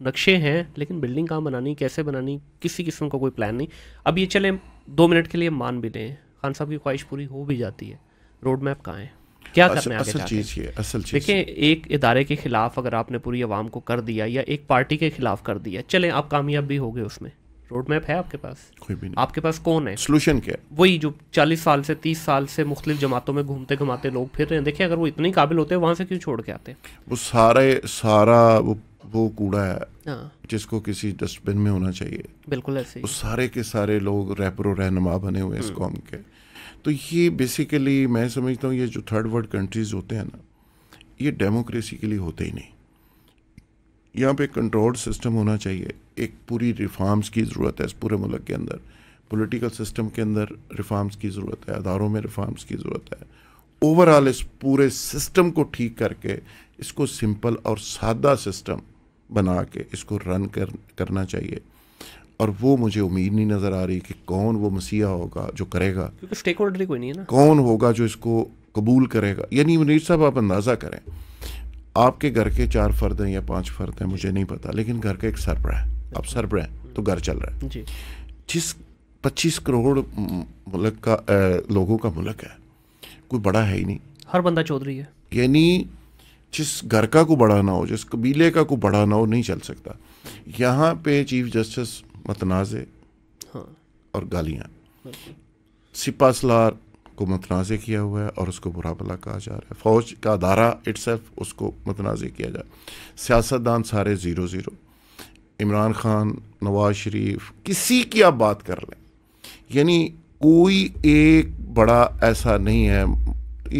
नक्शे हैं लेकिन बिल्डिंग कहाँ बनानी कैसे बनानी किसी किस्म का कोई प्लान नहीं अब ये चले दो मिनट के लिए मान भी लें खान साहब की ख्वाहिश पूरी हो भी जाती है रोड मैप कहाँ है क्या असल, करने असल चीज़ ये असल चीज़ देखिए एक इदारे के खिलाफ अगर आपने पूरी आवाम को कर दिया या एक पार्टी के खिलाफ कर दिया चले आप कामयाब भी हो गए उसमें रोड मैप है आपके पास कोई भी नहीं आपके पास कौन है सोल्यूशन क्या है वही जो चालीस साल से तीस साल से मुख्तलिफ जमातों में घूमते घुमाते लोग फिर रहे हैं देखिए अगर वो इतने काबिल होते हैं वहाँ से क्यों छोड़ के आते हैं वो सारे सारा वो वो कूड़ा है हाँ। जिसको किसी डस्टबिन में होना चाहिए बिल्कुल ऐसे वो सारे के सारे लोग रैपरो रहनुमा बने हुए इस कॉम हम्म। के तो ये बेसिकली मैं समझता हूँ ये जो थर्ड वर्ल्ड कंट्रीज होते हैं ना ये डेमोक्रेसी के लिए होते ही नहीं यहाँ पे कंट्रोल सिस्टम होना चाहिए एक पूरी रिफॉर्म्स की ज़रूरत है इस पूरे मुल्क के अंदर पॉलिटिकल सिस्टम के अंदर रिफॉर्म्स की ज़रूरत है अदारों में रिफॉर्म्स की ज़रूरत है ओवरऑल इस पूरे सिस्टम को ठीक करके इसको सिंपल और सादा सिस्टम बना के इसको रन कर करना चाहिए और वो मुझे उम्मीद नहीं नज़र आ रही कि कौन वो मसीहा होगा जो करेगा क्योंकि स्टेक होल्डर कोई नहीं है ना कौन होगा जो इसको कबूल करेगा यानी मुनीर साहब आप अंदाज़ा करें आपके घर के चार फर्द हैं या पांच फर्द हैं मुझे नहीं पता लेकिन घर का एक सरबरा है आप सरबरा हैं तो घर चल रहा है जिस पच्चीस करोड़ मुल्क का ए, लोगों का मुल्क है कोई बड़ा है ही नहीं हर बंदा चौधरी है यानी जिस घर का को बड़ा ना हो जिस कबीले का को बड़ा ना हो नहीं चल सकता यहाँ पे चीफ जस्टिस मतनाज़े हाँ। और गालियाँ सिपा सलार को मतनाज़ किया हुआ है और उसको बुरा भला कहा जा रहा है फ़ौज का अदारा इट्सल्फ उसको मतनाज़ किया जा रहा है सियासतदान सारे ज़ीरो ज़ीरो इमरान ख़ान नवाज शरीफ किसी की आप बात कर लें यानी कोई एक बड़ा ऐसा नहीं है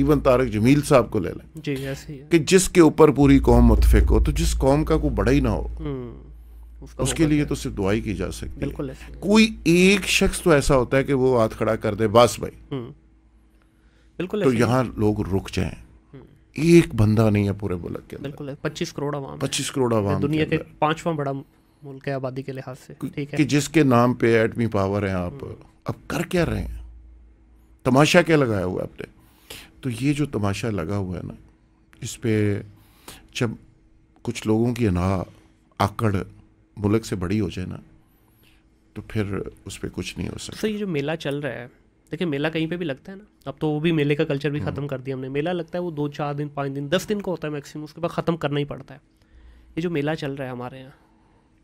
इवन तारक जमील साहब को ले लें कि जिसके ऊपर पूरी कौम मुतफिक हो तो जिस कौम का कोई बड़ा ही ना हो हम्म, उसके लिए तो सिर्फ दुआई की जा सकती है कोई एक शख्स तो ऐसा होता है कि वो हाथ खड़ा कर दे बस भाई हम्म। बिल्कुल तो यहाँ लोग रुक जाए हम्म। एक बंदा नहीं है पूरे मुल्क के बिल्कुल पच्चीस करोड़ आवाम पच्चीस करोड़ आवाम दुनिया के पांचवा बड़ा मुल्क है आबादी के लिहाज से ठीक है कि जिसके नाम पे एटमी पावर है आप हम्म। अब कर क्या रहे हैं तमाशा क्या लगाया हुआ है आपने तो ये जो तमाशा लगा हुआ है ना इस पर जब कुछ लोगों की ना आकड़ मुल्क से बड़ी हो जाए ना तो फिर उस पर कुछ नहीं हो सकता तो ये जो मेला चल रहा है देखिए मेला कहीं पे भी लगता है ना अब तो वो भी मेले का कल्चर भी हम्म। ख़त्म कर दिया हमने मेला लगता है वो दो चार दिन पाँच दिन दस दिन का होता है मैक्सिमम उसके बाद ख़त्म करना ही पड़ता है ये जो मेला चल रहा है हमारे यहाँ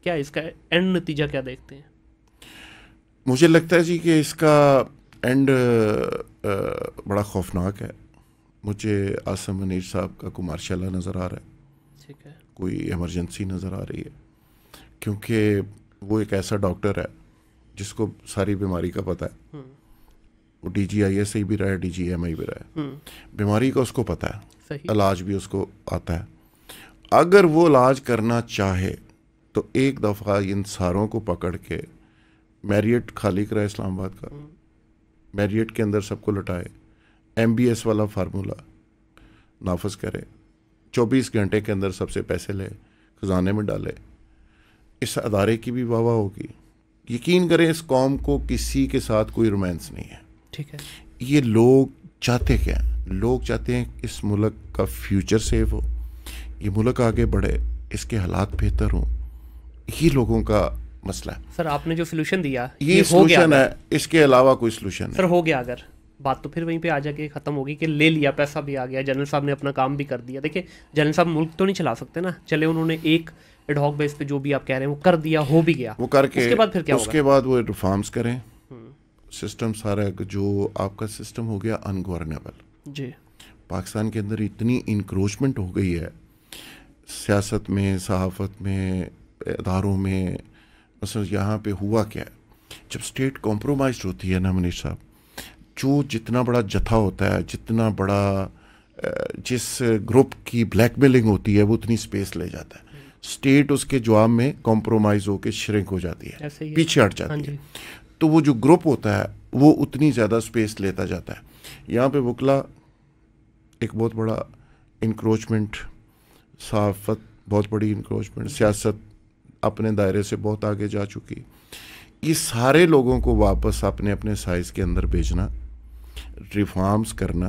क्या इसका एंड नतीजा क्या देखते हैं मुझे लगता है जी कि इसका एंड बड़ा खौफनाक है मुझे आसम मनीर साहब का कुमारशाला नज़र आ रहा है ठीक है कोई एमरजेंसी नज़र आ रही है क्योंकि वो एक ऐसा डॉक्टर है जिसको सारी बीमारी का पता है हम्म। वो D G I S I भी रहा है डी जी एम आई भी रहा है हम्म। बीमारी का उसको पता है इलाज भी उसको आता है अगर वो इलाज करना चाहे तो एक दफ़ा इन सारों को पकड़ के मैरियट खाली कराए इस्लामाबाद का हम्म। मैरियट के अंदर सबको लटाए एम बी एस वाला फार्मूला नाफज करे चौबीस घंटे के अंदर सबसे पैसे ले खजाने में डाले इस अदारे की भी वाह होगी यकीन करें इस कौम को किसी के साथ कोई रोमांस नहीं है ठीक है ये लोग चाहते क्या लोग चाहते हैं इस मुल्क का फ्यूचर सेफ हो ये मुल्क आगे बढ़े इसके हालात बेहतर हों ये लोगों का मसला है सर आपने जो सोल्यूशन दिया ये, ये है इसके अलावा कोई सोल्यूशन सर हो गया अगर बात तो फिर वहीं पे आ जाके ख़त्म होगी कि ले लिया पैसा भी आ गया जनरल साहब ने अपना काम भी कर दिया देखिए जनरल साहब मुल्क तो नहीं चला सकते ना चले उन्होंने एक एडहॉक बेस पे जो भी आप कह रहे हैं वो कर दिया हो भी गया वो करके उसके बाद फिर क्या उसके बाद वो रिफॉर्म्स करें सिस्टम सारा जो आपका सिस्टम हो गया अनगवर्नेबल जी पाकिस्तान के अंदर इतनी इंक्रोचमेंट हो गई है सियासत में सहाफ़त में इदारों में बस यहाँ पे हुआ क्या है जब स्टेट कॉम्प्रोमाइज होती है ना मनीष साहब जो जितना बड़ा जथा होता है जितना बड़ा जिस ग्रुप की ब्लैकमेलिंग होती है वो उतनी स्पेस ले जाता है स्टेट हम्म। उसके जवाब में कॉम्प्रोमाइज होकर श्रिंक हो जाती है पीछे हट जाती हाँ है तो वो जो ग्रुप होता है वो उतनी ज़्यादा स्पेस लेता जाता है यहाँ पे वकला एक बहुत बड़ा इनक्रोचमेंट सहाफत बहुत बड़ी इनक्रोचमेंट सियासत अपने दायरे से बहुत आगे जा चुकी ये सारे लोगों को वापस अपने अपने साइज़ के अंदर भेजना रिफॉर्म्स करना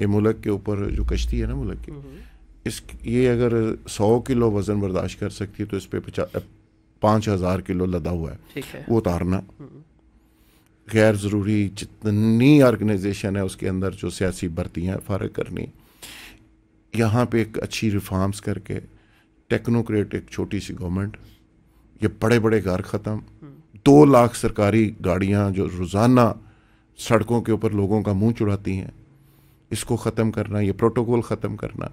ये मुल्क के ऊपर जो कश्ती है ना मुल्क की हम्म। इस ये अगर सौ किलो वज़न बर्दाश्त कर सकती है तो इस पर पाँच हज़ार किलो लदा हुआ है, है। वो उतारना हम्म। गैर ज़रूरी जितनी ऑर्गेनाइजेशन है उसके अंदर जो सियासी भर्तियाँ फ़ारग करनी यहाँ पे एक अच्छी रिफॉर्म्स करके टेक्नोक्रेट एक छोटी सी गवर्नमेंट ये बड़े बड़े घर ख़त्म हम्म। दो लाख सरकारी गाड़ियाँ जो रोज़ाना सड़कों के ऊपर लोगों का मुंह चुड़ाती हैं इसको ख़त्म करना ये प्रोटोकॉल ख़त्म करना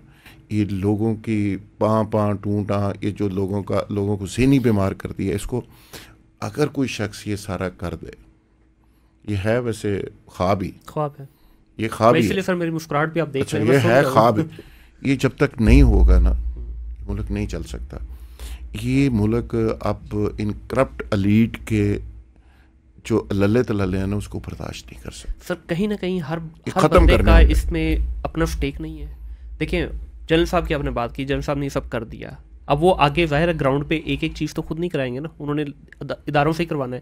ये लोगों की पाँ पाँ टूटा ये जो लोगों का लोगों को जहनी बीमार करती है इसको अगर कोई शख्स ये सारा कर दे ये है वैसे ख्वाब ही ख्वाब है ये ख्वाब ही इसलिए सर मेरी मुस्कुराहट भी आप देख अच्छा, ये है ख्वाब ये जब तक नहीं होगा ना हम्म। मुल्क नहीं चल सकता ये मुल्क अब इन करप्ट अलीट के जो लल्ले तल्ले हैं ना उसको बर्दाश्त नहीं कर सकते सर कहीं ना कहीं हर खत्म का इसमें अपना स्टेक नहीं है देखिए जनरल साहब की आपने बात की जनरल साहब ने ये सब कर दिया अब वो आगे जाहिर है ग्राउंड पे एक एक चीज़ तो खुद नहीं कराएंगे ना उन्होंने इदारों से ही करवाना है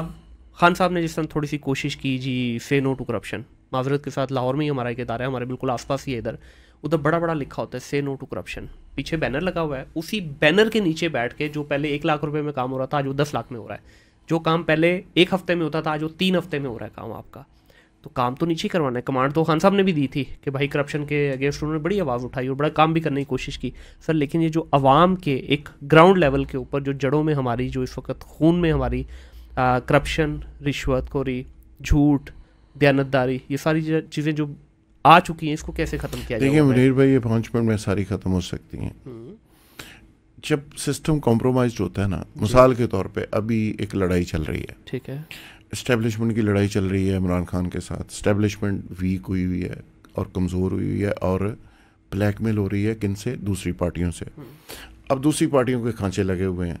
अब खान साहब ने जिस तरह थोड़ी सी कोशिश की जी से नो टू करप्शन माजरत के साथ लाहौर में ही हमारा एक इदारा है हमारे बिल्कुल आसपास ही है इधर उधर बड़ा बड़ा लिखा होता है से नो टू करप्शन पीछे बैनर लगा हुआ है उसी बैनर के नीचे बैठ के जो पहले एक लाख रुपये में काम हो रहा था आज वो दस लाख में हो रहा है जो काम पहले एक हफ्ते में होता था आज वो तीन हफ्ते में हो रहा है काम आपका तो काम तो नीचे करवाना है कमांड तो खान साहब ने भी दी थी कि भाई करप्शन के अगेंस्ट उन्होंने बड़ी आवाज़ उठाई और बड़ा काम भी करने की कोशिश की सर लेकिन ये जो आवाम के एक ग्राउंड लेवल के ऊपर जो जड़ों में हमारी जो इस वक्त खून में हमारी करप्शन रिश्वत खोरी झूठ दयानतदारी ये सारी चीज़ें जो आ चुकी हैं इसको कैसे ख़त्म किया देखिए मनीर भाई ये पाँच मिनट में सारी ख़त्म हो सकती हैं हम्म। जब सिस्टम कॉम्प्रोमाइज होता है ना मिसाल के तौर पे अभी एक लड़ाई चल रही है ठीक है इस्टेब्लिशमेंट की लड़ाई चल रही है इमरान खान के साथ इस्टेब्लिशमेंट वीक हुई हुई है और कमज़ोर हुई हुई है और ब्लैकमेल हो रही है किन से दूसरी पार्टियों से हम्म। अब दूसरी पार्टियों के खांचे लगे हुए हैं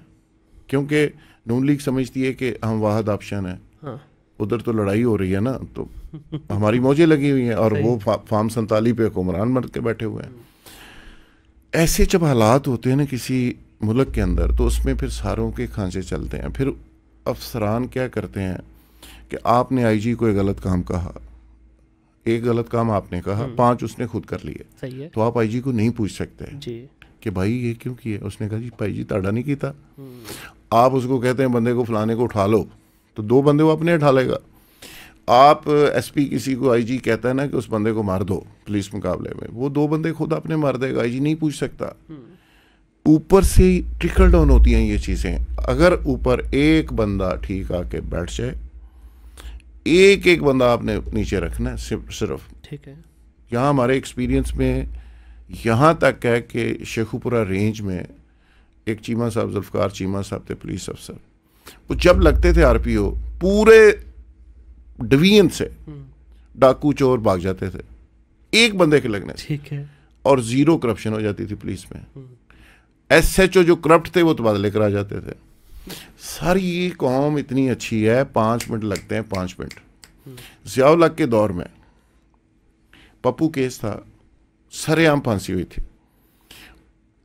क्योंकि नून लीग समझती है कि हम वाहद ऑप्शन है हाँ। उधर तो लड़ाई हो रही है ना तो हमारी मौजें लगी हुई हैं और वो फा, फार्म संताली पे हुक्मरान मर्द के बैठे हुए हैं ऐसे जब हालात होते हैं ना किसी मुल्क के अंदर तो उसमें फिर सारों के खांचे चलते हैं फिर अफसरान क्या करते हैं कि आपने आईजी को एक गलत काम कहा एक गलत काम आपने कहा हम्म। पांच उसने खुद कर लिए तो आप आईजी को नहीं पूछ सकते कि भाई ये क्यों किया उसने कहा जी भाई जी ताड़ा नहीं किया आप उसको कहते हैं बंदे को फलाने को उठा लो तो दो बंदे वो अपने उठा लेगा आप एसपी किसी को आईजी कहता है ना कि उस बंदे को मार दो पुलिस मुकाबले में वो दो बंदे खुद अपने मार देगा आईजी नहीं पूछ सकता ऊपर से ट्रिकल डाउन होती हैं ये चीज़ें अगर ऊपर एक बंदा ठीक आके बैठ जाए एक एक बंदा आपने नीचे रखना है सिर्फ सिर्फ ठीक है यहाँ हमारे एक्सपीरियंस में यहाँ तक है कि शेखुपुरा रेंज में एक चीमा साहब जुल्फकार चीमा साहब थे पुलिस अफसर वो जब लगते थे आरपीओ पूरे डिवीजन से हम्म। डाकू चोर भाग जाते थे एक बंदे के लगने ठीक है और जीरो करप्शन हो जाती थी पुलिस में एस एच ओ जो करप्ट थे वो तबादले तो करा जाते थे सर ये कौम इतनी अच्छी है पाँच मिनट लगते हैं पाँच मिनट हम्म। जियाउल के दौर में पप्पू केस था सरेआम फांसी हुई थी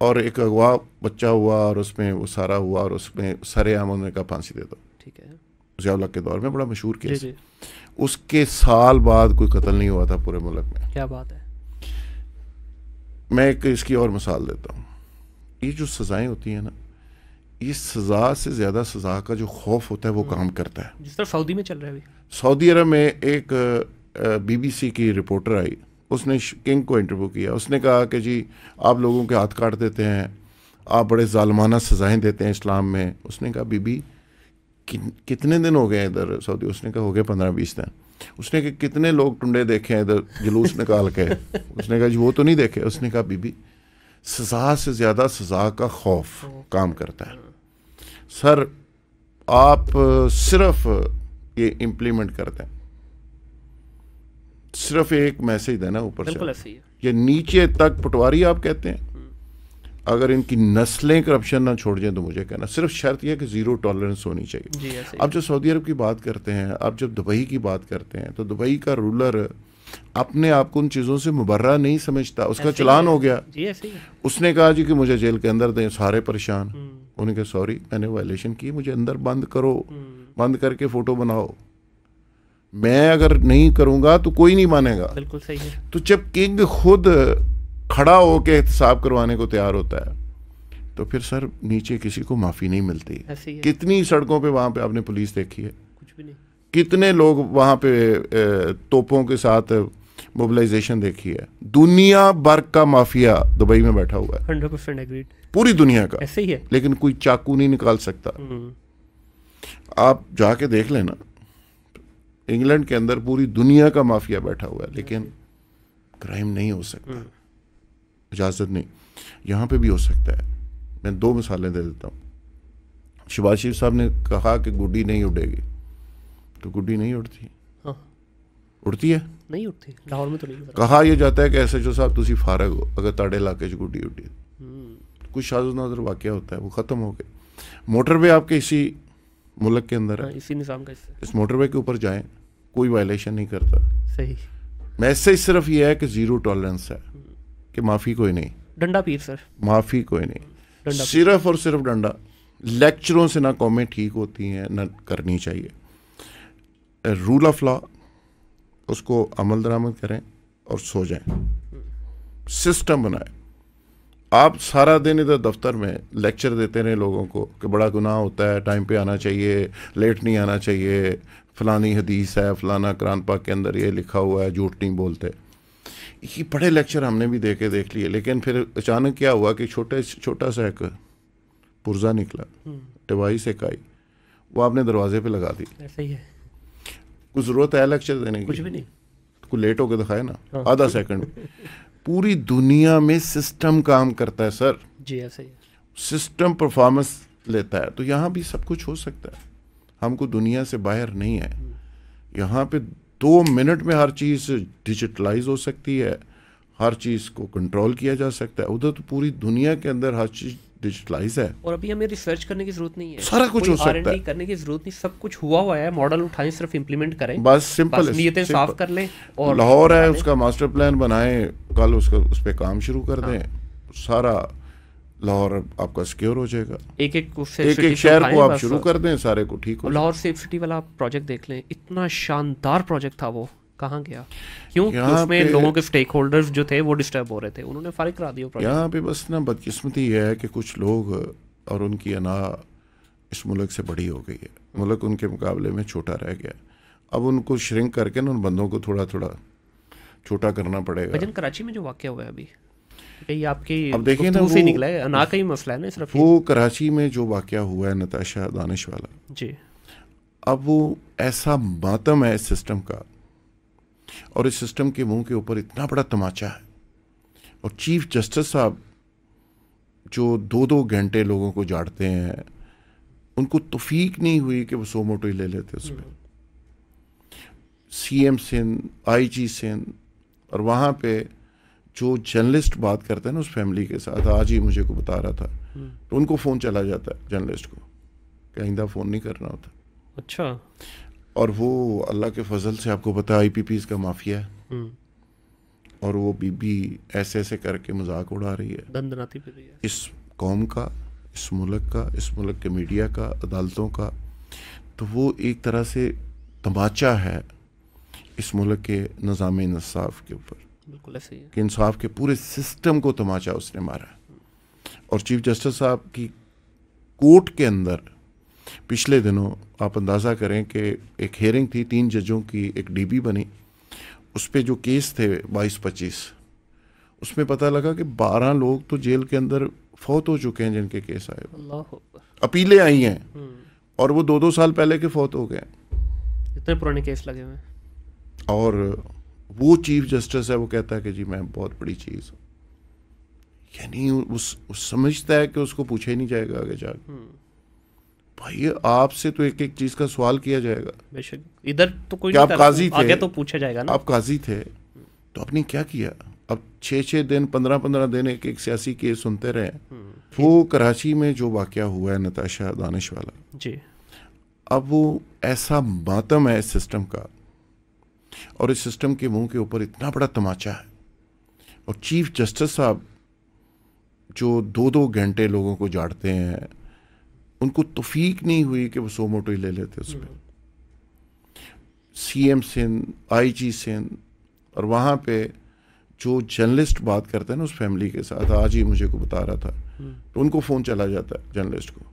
और एक अगवा बच्चा हुआ और उसमें वो सारा हुआ और उसमें आम उन्होंने कहा फांसी दे दो ठीक है जयाउल्ला के दौर में बड़ा मशहूर केस उसके साल बाद कोई कत्ल नहीं हुआ था पूरे मुल्क में क्या बात है मैं एक इसकी और मिसाल देता हूँ ये जो सजाएं होती हैं ना ये सज़ा से ज़्यादा सज़ा का जो खौफ होता है वो हम्म। काम करता है जिस तरह सऊदी में चल रहा है सऊदी अरब में एक बीबीसी की रिपोर्टर आई उसने किंग को इंटरव्यू किया उसने कहा कि जी आप लोगों के हाथ काट देते हैं आप बड़े ालमाना सज़ाएँ देते हैं इस्लाम में उसने कहा बीबी कि, कितने दिन हो गए इधर सऊदी उसने कहा हो गए पंद्रह बीस दिन उसने कहा कितने लोग टुंडे देखे हैं इधर जुलूस निकाल के उसने कहा जी वो तो नहीं देखे उसने कहा बीबी सज़ा से ज़्यादा सज़ा का खौफ काम करता है सर आप सिर्फ ये इम्प्लीमेंट करते हैं सिर्फ एक मैसेज देना ऊपर से ये नीचे तक पटवारी आप कहते हैं हम्म। अगर इनकी नस्लें करप्शन ना छोड़ जाएं तो मुझे कहना सिर्फ शर्त यह कि ज़ीरो टॉलरेंस होनी चाहिए अब जब सऊदी अरब की बात करते हैं अब जब दुबई की बात करते हैं तो दुबई का रूलर अपने आप को उन चीज़ों से मुबर्रा नहीं समझता उसका चलान हो गया उसने कहा जी कि मुझे जेल के अंदर दें सारे परेशान हम्म। उन्होंने कहा सॉरी मैंने वायलेशन की मुझे अंदर बंद करो हम्म। बंद करके फ़ोटो बनाओ मैं अगर नहीं करूंगा तो कोई नहीं मानेगा बिल्कुल सही है तो जब किंग खुद खड़ा होकर एहतसाब करवाने को तैयार होता है तो फिर सर नीचे किसी को माफ़ी नहीं मिलती कितनी सड़कों पे वहां पे आपने पुलिस देखी है कुछ भी नहीं कितने लोग वहां पे तोपों के साथ मोबिलाइजेशन देखी है दुनिया भर का माफिया दुबई में बैठा हुआ है पूरी दुनिया का ऐसे ही है लेकिन कोई चाकू नहीं निकाल सकता हम्म। आप जाके देख लेना इंग्लैंड के अंदर पूरी दुनिया का माफिया बैठा हुआ है लेकिन क्राइम नहीं हो सकता hmm. इजाज़त नहीं यहाँ पे भी हो सकता है मैं दो मिसालें दे देता हूँ शिवाशिव साहब ने कहा कि गुड्डी नहीं उड़ेगी तो गुड्डी नहीं उड़ती हाँ। उड़ती है नहीं उड़ती लाहौर में तो नहीं कहा यह जाता है कि एस एच ओ साहब तुम फारग हो अगर ताड़े इलाके च गुड्डी उड़ी hmm. कुछ शाजो नाजर वाक़ होता है वो ख़त्म हो गए मोटरवे आपके इसी मुल्क के अंदर है हाँ, इसी निज़ाम का इस मोटरवे के ऊपर जाएँ कोई वायलेशन नहीं करता सही मैसेज सिर्फ ये है कि जीरो टॉलरेंस है कि माफ़ी कोई नहीं डंडा पीर सर माफ़ी कोई नहीं सिर्फ और सिर्फ डंडा लेक्चरों से ना कौमें ठीक होती हैं ना करनी चाहिए रूल ऑफ लॉ उसको अमल दरामद करें और सो जाएं सिस्टम बनाए आप सारा दिन इधर दफ्तर में लेक्चर देते रहे लोगों को कि बड़ा गुनाह होता है टाइम पे आना चाहिए लेट नहीं आना चाहिए फ़लानी हदीस है फ़लाना कुरान पाक के अंदर ये लिखा हुआ है झूठ नहीं बोलते ये बड़े लेक्चर हमने भी देखे देख लिए लेकिन फिर अचानक क्या हुआ कि छोटे छोटा सा एक पुर्जा निकला हम्म। डिवाइस एक आई वो आपने दरवाजे पे लगा दी ऐसा ही है कुछ ज़रूरत है लेक्चर देने की कुछ भी नहीं कुछ लेट होकर दिखाया ना हाँ। आधा सेकंड पूरी दुनिया में सिस्टम काम करता है सर जी ऐसा ही सिस्टम परफॉर्मेंस लेता है तो यहाँ भी सब कुछ हो सकता है हमको दुनिया से बाहर नहीं है यहाँ पे दो मिनट में हर चीज़ डिजिटलाइज हो सकती है हर चीज़ को कंट्रोल किया जा सकता है उधर तो पूरी दुनिया के अंदर हर चीज़ डिजिटलाइज है और अभी हमें रिसर्च करने की जरूरत नहीं है सारा कुछ हो सकता है करने की जरूरत नहीं सब कुछ हुआ हुआ है मॉडल उठाएं सिर्फ इम्प्लीमेंट करें बस सिंपल नीयतें साफ कर लें और लाहौर है उसका मास्टर प्लान बनाएं कल उसका उस पर काम शुरू कर हाँ। दें सारा लाहौर आपका सिक्योर हो जाएगा एक एक एक एक शहर को आप शुरू कर दें सारे को ठीक हो लाहौर सेफ सिटी वाला प्रोजेक्ट देख लें इतना शानदार प्रोजेक्ट था वो कहाँ गया क्यों उसमें लोगों के स्टेक होल्डर्स जो थे वो डिस्टर्ब हो रहे थे उन्होंने फारिग करा दिया यहाँ पे बस ना बदकिस्मती है कि कुछ लोग और उनकी अना इस मुल्क से बड़ी हो गई है मुल्क उनके मुकाबले में छोटा रह गया अब उनको श्रिंक करके ना उन बंदों को थोड़ा थोड़ा छोटा करना पड़ेगा कराची में जो वाक्य हुआ है अभी कहीं आपकी अब देखिए ना से निकला है अना का ही मसला है ना सिर्फ वो कराची में जो वाक़ हुआ है नताशा दानिश वाला जी अब वो ऐसा मातम है इस सिस्टम का और इस सिस्टम के मुंह के ऊपर इतना बड़ा तमाचा है और चीफ जस्टिस साहब जो दो दो घंटे लोगों को जाड़ते हैं उनको तोफीक नहीं हुई कि वो सो मोटो ही ले लेते उसमें हम्म। C M Sindh I G Sindh और वहाँ पे जो जर्नलिस्ट बात करते हैं ना उस फैमिली के साथ आज ही मुझे को बता रहा था हम्म। तो उनको फ़ोन चला जाता है जर्नलिस्ट को कहीं फ़ोन नहीं करना होता अच्छा और वो अल्लाह के फजल से आपको पता आई पी का माफिया है हम्म। और वो बीबी ऐसे ऐसे करके मजाक उड़ा रही है दंदनाती रही है इस कौम का इस मुल्क का इस मुल्क के मीडिया का अदालतों का तो वो एक तरह से तमाचा है इस मुल्क के निज़ाम इंसाफ के ऊपर बिल्कुल ऐसे ही कि इंसाफ के पूरे सिस्टम को तमाचा उसने मारा और चीफ जस्टिस साहब की कोर्ट के अंदर पिछले दिनों आप अंदाज़ा करें कि एक हेयरिंग थी तीन जजों की एक डीबी बनी उस पर जो केस थे बाईस पच्चीस उसमें पता लगा कि बारह लोग तो जेल के अंदर फौत हो चुके हैं जिनके केस आए अपीलें आई हैं हम्म। और वो दो दो साल पहले के फौत हो गए इतने पुराने केस लगे हुए और वो चीफ जस्टिस है वो कहता है कि जी मैं बहुत बड़ी चीज़ हूँ यानी उस, उस समझता है कि उसको पूछा ही नहीं जाएगा आगे जाके हम्म। भाई आपसे तो एक एक चीज का सवाल किया जाएगा इधर तो कोई आप काजी थे आगे तो पूछा जाएगा ना आप काजी थे तो आपने क्या किया अब छः छः दिन पंद्रह पंद्रह दिन एक एक सियासी केस सुनते रहे हम्म। वो कराची में जो वाक़ हुआ है नताशा दानिश वाला जी अब वो ऐसा मातम है सिस्टम का और इस सिस्टम के मुंह के ऊपर इतना बड़ा तमाचा है और चीफ जस्टिस साहब जो दो दो घंटे लोगों को जाड़ते हैं उनको तफीक नहीं हुई कि वो सो मोटो ही ले लेते उस पर C M Sindh I G Sindh और वहाँ पे जो जर्नलिस्ट बात करते हैं ना उस फैमिली के साथ आज ही मुझे को बता रहा था हम्म। तो उनको फ़ोन चला जाता है जर्नलिस्ट को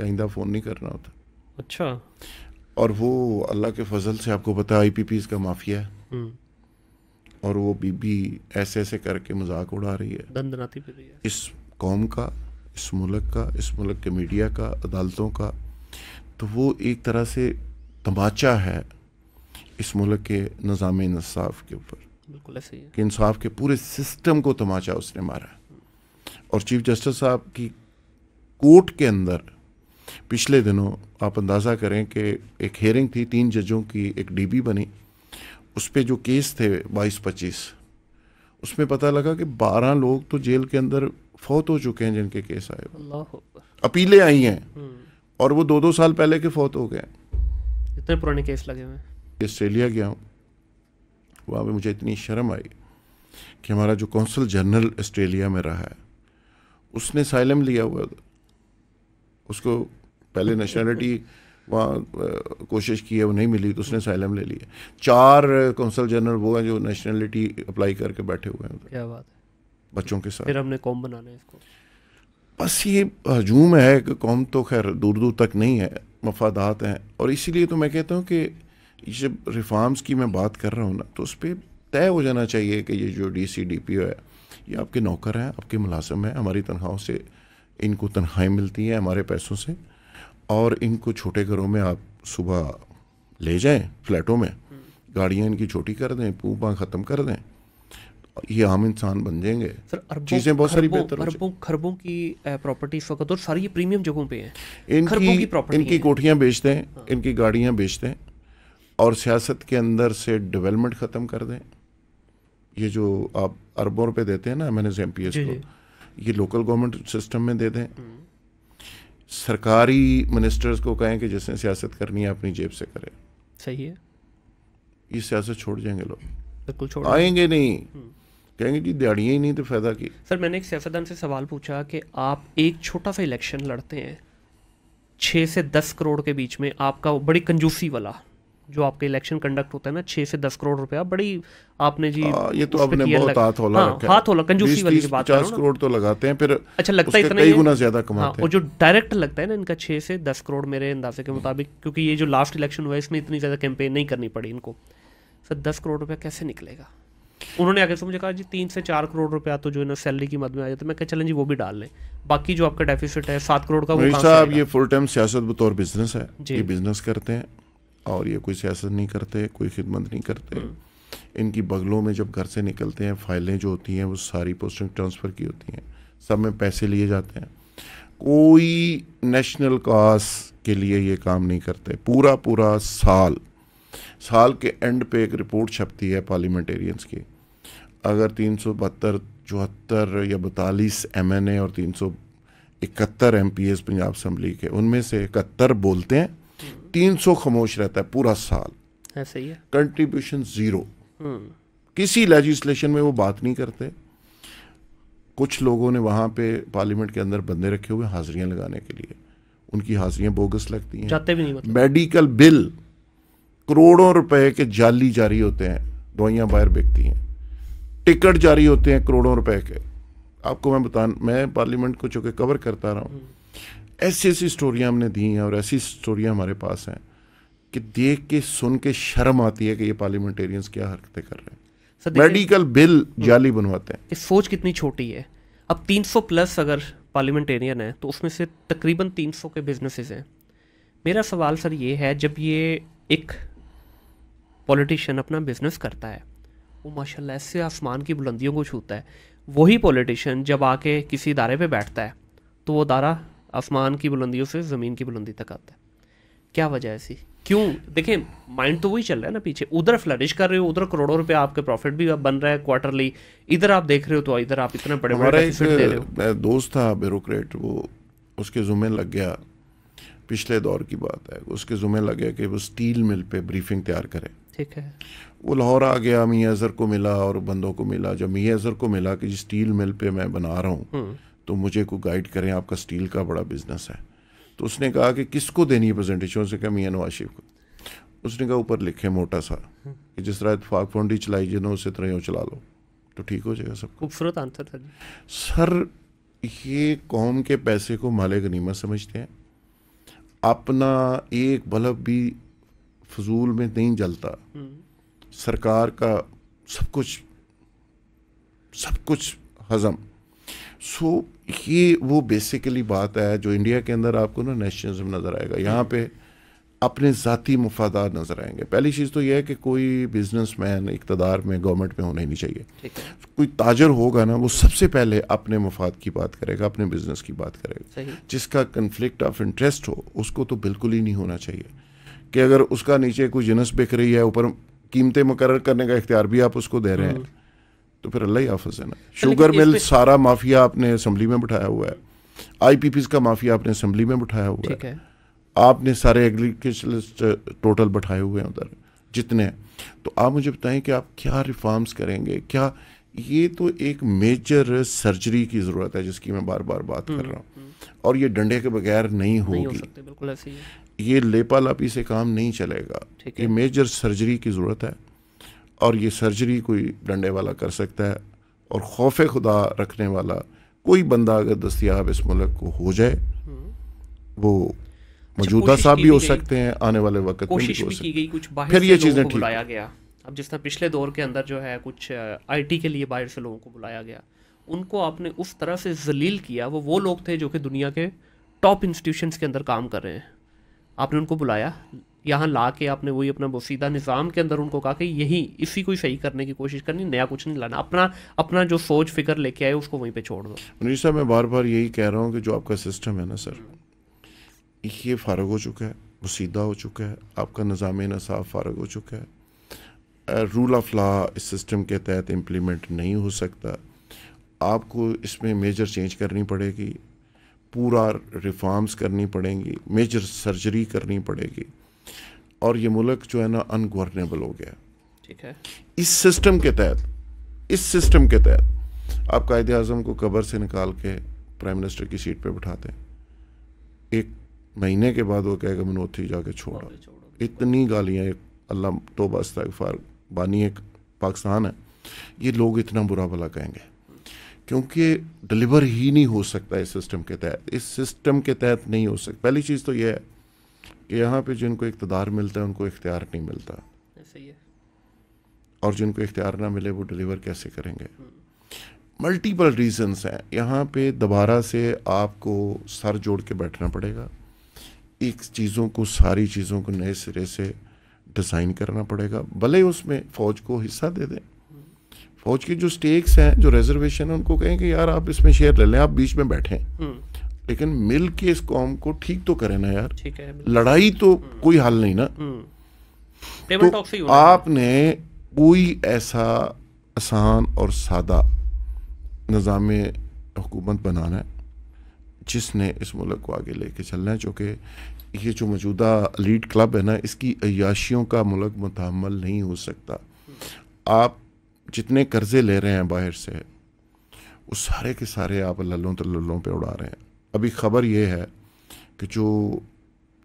कहीं दा फ़ोन नहीं करना होता अच्छा और वो अल्लाह के फजल से आपको पता आई पी पी का माफिया है हम्म। और वो बीबी ऐसे ऐसे करके मजाक उड़ा रही है रही है इस कौम का इस मुल्क का इस मुल्क के मीडिया का अदालतों का तो वो एक तरह से तमाचा है इस मुल्क के निज़ाम इंसाफ के ऊपर बिल्कुल ऐसे ही है कि इंसाफ के पूरे सिस्टम को तमाचा उसने मारा और चीफ जस्टिस साहब की कोर्ट के अंदर पिछले दिनों आप अंदाज़ा करें कि एक हेयरिंग थी तीन जजों की एक डीबी बनी उस पर जो केस थे बाईस पच्चीस उसमें पता लगा कि बारह लोग तो जेल के अंदर फौत हो चुके हैं जिनके केस आए अपीलें आई हैं हम्म। और वो दो दो साल पहले के फौत हो गए इतने पुराने केस लगे हुए ऑस्ट्रेलिया गया हूँ वहाँ पर मुझे इतनी शर्म आई कि हमारा जो कौंसल जनरल ऑस्ट्रेलिया में रहा है उसने साइलम लिया हुआ उसको पहले नेशनलिटी वहाँ कोशिश की है वो नहीं मिली तो उसने साइलम ले लिया चार कौंसल जनरल वो हैं जो नेशनलिटी अप्लाई करके बैठे हुए हैं क्या बात है बच्चों के साथ फिर हमने कॉम बनाना है इसको बस ये हजूम है कि कौम तो खैर दूर दूर तक नहीं है मफादात हैं और इसीलिए तो मैं कहता हूँ कि जब रिफॉर्म्स की मैं बात कर रहा हूँ ना तो उस पर तय हो जाना चाहिए कि ये जो D C D P O है ये आपके नौकर हैं आपके मुलाजम हैं हमारी तनख्वाहों से इनको तनख्वाहें मिलती हैं हमारे पैसों से और इनको छोटे घरों में आप सुबह ले जाएं फ्लैटों में गाड़ियाँ इनकी छोटी कर दें पू ख़त्म कर दें ये आम इंसान बन जाएंगे चीज़ें बहुत सारी बेहतर अरबों खरबों की प्रॉपर्टी वक्त और सारी ये प्रीमियम जगहों पे हैं इनकी की इनकी कोठियाँ बेच दें हाँ। इनकी गाड़ियाँ बेच दें और सियासत के अंदर से डेवलपमेंट ख़त्म कर दें ये जो आप अरबों रुपये देते हैं ना M N S M P S को ये लोकल गवर्नमेंट सिस्टम में दे दें हम्म। सरकारी मिनिस्टर्स को कहें कि जिसने सियासत करनी है अपनी जेब से करे सही है ये सियासत छोड़ जाएंगे लोग बिल्कुल छोड़ आएंगे नहीं हम्म। कहेंगे जी दिहाड़ियाँ ही नहीं तो फ़ायदा की सर मैंने एक सियासतदान से सवाल पूछा कि आप एक छोटा सा इलेक्शन लड़ते हैं छः से दस करोड़ के बीच में आपका बड़ी कंजूसी वाला जो आपके इलेक्शन कंडक्ट होता है ना छह से दस करोड़ रुपया बड़ी आपने जी आ, हाँ, ये तो आपने बहुत हाथ होला हाँ, हाथ होला कंजूसी वाली की बात पचास करोड़ तो लगाते हैं फिर अच्छा लगता है इतना ही गुना ज्यादा कमाते हाँ, हैं और जो डायरेक्ट लगता है ना इनका छः से दस करोड़ मेरे अंदाजे के मुताबिक क्योंकि ये जो लास्ट इलेक्शन हुआ है इसमें इतनी ज़्यादा कैंपेन नहीं करनी पड़ी इनको सर दस करोड़ रुपया कैसे निकलेगा उन्होंने आगे से मुझे कहा जी तीन से चार करोड़ रुपया तो जो है ना सैलरी की मद में आ जाता है मैं चलें जी वो भी डाल लें बाकी जो आपका डेफिसिट है सात करोड़ का वो साहब ये फुल टाइम सियासत बतौर बिजनेस है ये बिजनेस करते हैं और ये कोई सियासत नहीं करते कोई खिदमत नहीं करते हम्म। इनकी बगलों में जब घर से निकलते हैं फाइलें जो होती हैं वो सारी पोस्टिंग ट्रांसफ़र की होती हैं सब में पैसे लिए जाते हैं कोई नेशनल काज के लिए ये काम नहीं करते पूरा पूरा साल साल के एंड पे एक रिपोर्ट छपती है पार्लियामेंटेरियंस की अगर तीन सौ बहत्तर चौहत्तर या बतालीस एम एन ए और तीन सौ इकहत्तर M P S Punjab assembly के उनमें से इकहत्तर बोलते हैं तीन सौ खामोश रहता है पूरा साल ऐसे ही कंट्रीब्यूशन ज़ीरो किसी लेजिस्लेशन में वो बात नहीं करते कुछ लोगों ने वहां पे पार्लियामेंट के अंदर बंदे रखे हुए हाजिरियां लगाने के लिए उनकी हाजिरियां बोगस लगती हैं जाते भी नहीं मतलब। मेडिकल बिल करोड़ों रुपए के जाली जारी होते हैं दवाइयां बाहर बिकती हैं टिकट जारी होते हैं करोड़ों रुपए के आपको मैं बता मैं पार्लियामेंट को चूंकि कवर करता रहा हूँ ऐसी ऐसी स्टोरियाँ हमने दी हैं और ऐसी स्टोरियाँ हमारे पास हैं कि देख के सुन के शर्म आती है कि ये पार्लियामेंटेरियंस क्या हरकतें कर रहे हैं मेडिकल हम्म। बिल जाली बनवाते हैं इस सोच कितनी छोटी है अब 300 प्लस अगर पार्लियामेंटेरियन है तो उसमें से तकरीबन 300 के बिजनेसेस हैं मेरा सवाल सर ये है जब ये एक पॉलिटिशियन अपना बिजनेस करता है वो माशाल्लाह ऐसे आसमान की बुलंदियों को छूता है वही पॉलिटिशियन जब आके किसी इदारे पे बैठता है तो वो अदारा आसमान की बुलंदियों से ज़मीन की बुलंदी तक आता है क्या वजह ऐसी क्यों देखिए माइंड तो वही चल रहा है ना पीछे उधर फ्लरिश कर रहे हो उधर करोड़ों रुपए आपके प्रॉफिट भी बन रहा है क्वार्टरली इधर आप देख रहे हो तो इधर आप इतने बड़े बड़े दे रहे हो दोस्त था ब्यूरोक्रेट वो उसके जुम्मे लग गया पिछले दौर की बात है उसके जुम्मे लग गया कि वो स्टील मिल पे ब्रीफिंग तैयार करें ठीक है वो लाहौर आ गया मियाँ अजहर को मिला और बंदों को मिला जब मियाँ अजहर को मिला कि स्टील मिल पे मैं बना रहा हूँ हम्म। तो मुझे को गाइड करें आपका स्टील का बड़ा बिजनेस है तो उसने कहा कि किसको देनी है प्रेजेंटेशन उसने कहा मियाँ नवाज शरीफ को उसने कहा ऊपर लिखे मोटा सा कि जिस तरह इतफाक फाउंडी चलाई जिन्हों उसी तरह यूँ चला लो तो ठीक हो जाएगा सब खूबसूरत आंसर था सर ये कौम के पैसे को माले गनीमत समझते हैं अपना एक बल्ब भी फजूल में नहीं जलता हम्म। सरकार का सब कुछ सब कुछ हजम सो so, ये वो बेसिकली बात है जो इंडिया के अंदर आपको ना नेशनलिज्म नज़र आएगा यहाँ पे अपने ज़ाती मफादार नज़र आएंगे पहली चीज़ तो यह है कि कोई बिजनेस मैन इकतदार में गवर्नमेंट में होना ही नहीं चाहिए कोई ताजर होगा ना वो सबसे पहले अपने मफाद की बात करेगा अपने बिजनेस की बात करेगा जिसका कन्फ्लिक्ट ऑफ इंटरेस्ट हो उसको तो बिल्कुल ही नहीं होना चाहिए कि अगर उसका नीचे कोई जिनस बिक रही है ऊपर कीमतें मुकर करने का इख्तियार भी आप उसको दे रहे हैं हम्म। तो फिर अल्लाह ही हाफज है ना शुगर मिल सारा माफिया आपने असम्बली में बिठाया हुआ है आई पी पी का माफिया आपने असम्बली में बिठाया हुआ है आपने सारे एग्रीकल्चरलिस्ट टोटल बैठाए हुए हैं उधर जितने तो आप मुझे बताएं कि आप क्या रिफॉर्म्स करेंगे क्या ये तो एक मेजर सर्जरी की ज़रूरत है जिसकी मैं बार बार बात कर रहा हूँ हम्म, हम्म। और ये डंडे के बगैर नहीं होगी हो ये लेपा लापी से काम नहीं चलेगा ये मेजर सर्जरी की ज़रूरत है और ये सर्जरी कोई डंडे वाला कर सकता है और खौफ खुदा रखने वाला कोई बंदा अगर दस्तियाब इस मुल्क को हो जाए हम्म। वो अच्छा, मौजूदा साहब भी हो सकते हैं आने वाले वक्त कोशिश भी की गई कुछ बाहर फिर ये चीज़ें ठीक बुलाया गया अब जिस तरह पिछले दौर के अंदर जो है कुछ आईटी के लिए बाहर से लोगों को बुलाया गया उनको आपने उस तरह से जलील किया वो वो लोग थे जो कि दुनिया के टॉप इंस्टीट्यूशन के अंदर काम कर रहे हैं आपने उनको बुलाया यहाँ ला के आपने वही अपना बसीदा निज़ाम के अंदर उनको कहा कि यही इसी को सही करने की कोशिश करनी नया कुछ नहीं लाना अपना अपना जो सोच फिक्र लेके आए उसको वहीं पे छोड़ दो मनीष साहब मैं बार बार यही कह रहा हूँ कि जो आपका सिस्टम है ना सर ये फारग हो चुका है बसीदा हो चुका है आपका निज़ाम नसाब फारग हो चुका है रूल ऑफ लॉ इस सिस्टम के तहत इम्प्लीमेंट नहीं हो सकता आपको इसमें मेजर चेंज करनी पड़ेगी पूरा रिफॉर्म्स करनी पड़ेंगी मेजर सर्जरी करनी पड़ेगी और ये मुल्क जो है ना अनगवर्नेबल हो गया ठीक है इस सिस्टम के तहत इस सिस्टम के तहत आप कायद अजम को कबर से निकाल के प्राइम मिनिस्टर की सीट पे बैठाते हैं एक महीने के बाद वो कहेगा मैंने उथे जाके छोड़ा इतनी गालियाँ एक अल्लाह तोबा इस्तफार बानी एक पाकिस्तान है ये लोग इतना बुरा भला कहेंगे क्योंकि डिलीवर ही नहीं हो सकता इस सिस्टम के तहत इस सिस्टम के तहत नहीं हो सकता पहली चीज़ तो यह है यहाँ पे जिनको इकतदार मिलता है उनको इख्तियार नहीं मिलता है और जिनको इख्तियार ना मिले वो डिलीवर कैसे करेंगे मल्टीपल हम्म। रीजंस हैं यहाँ पे दोबारा से आपको सर जोड़ के बैठना पड़ेगा एक चीज़ों को सारी चीज़ों को नए सिरे से डिज़ाइन करना पड़ेगा भले उसमें फ़ौज को हिस्सा दे दें हम्म। फ़ौज के जो स्टेक्स हैं जो रिजर्वेशन है उनको कहें कि यार आप इसमें शेयर ले लें आप बीच में बैठें हम्म। लेकिन मिल के इस कॉम को ठीक तो करें ना यार ठीक है लड़ाई तो कोई हल नहीं ना हम्म। तो आपने कोई ऐसा आसान और सादा निज़ाम हुकूमत बनाना है जिसने इस मुल्क को आगे लेके चलना है चूँकि ये जो मौजूदा लीड क्लब है ना इसकी अयाशियों का मुल्क मुतमल नहीं हो सकता आप जितने कर्जे ले रहे हैं बाहर से वो सारे के सारे आप लल्लों तल्लों पे उड़ा रहे हैं अभी खबर यह है कि जो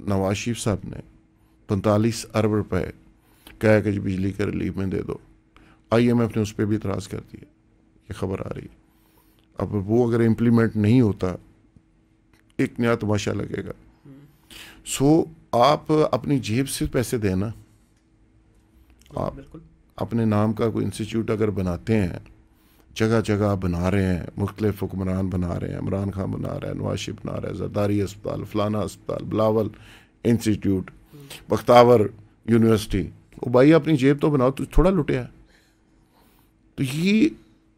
नवाज शरीफ साहब ने पैंतालीस अरब रुपए कह कि बिजली के रिलीफ में दे दो आई एम एफ ने उस पर भी इतराज़ कर दिया ये खबर आ रही है अब वो अगर इम्प्लीमेंट नहीं होता एक नया तमाशा लगेगा सो आप अपनी जेब से पैसे देना आप अपने नाम का कोई इंस्टीट्यूट अगर बनाते हैं जगह जगह बना रहे हैं मुख्तलिफ हुक्मरान बना रहे हैं इमरान खान बना रहे हैं नवाशी बना रहे हैं जरदारी अस्पताल फलाना अस्पताल बिलावल इंस्टीट्यूट बख्तावर यूनिवर्सिटी वो भाई अपनी जेब तो बनाओ तो थोड़ा है तो ये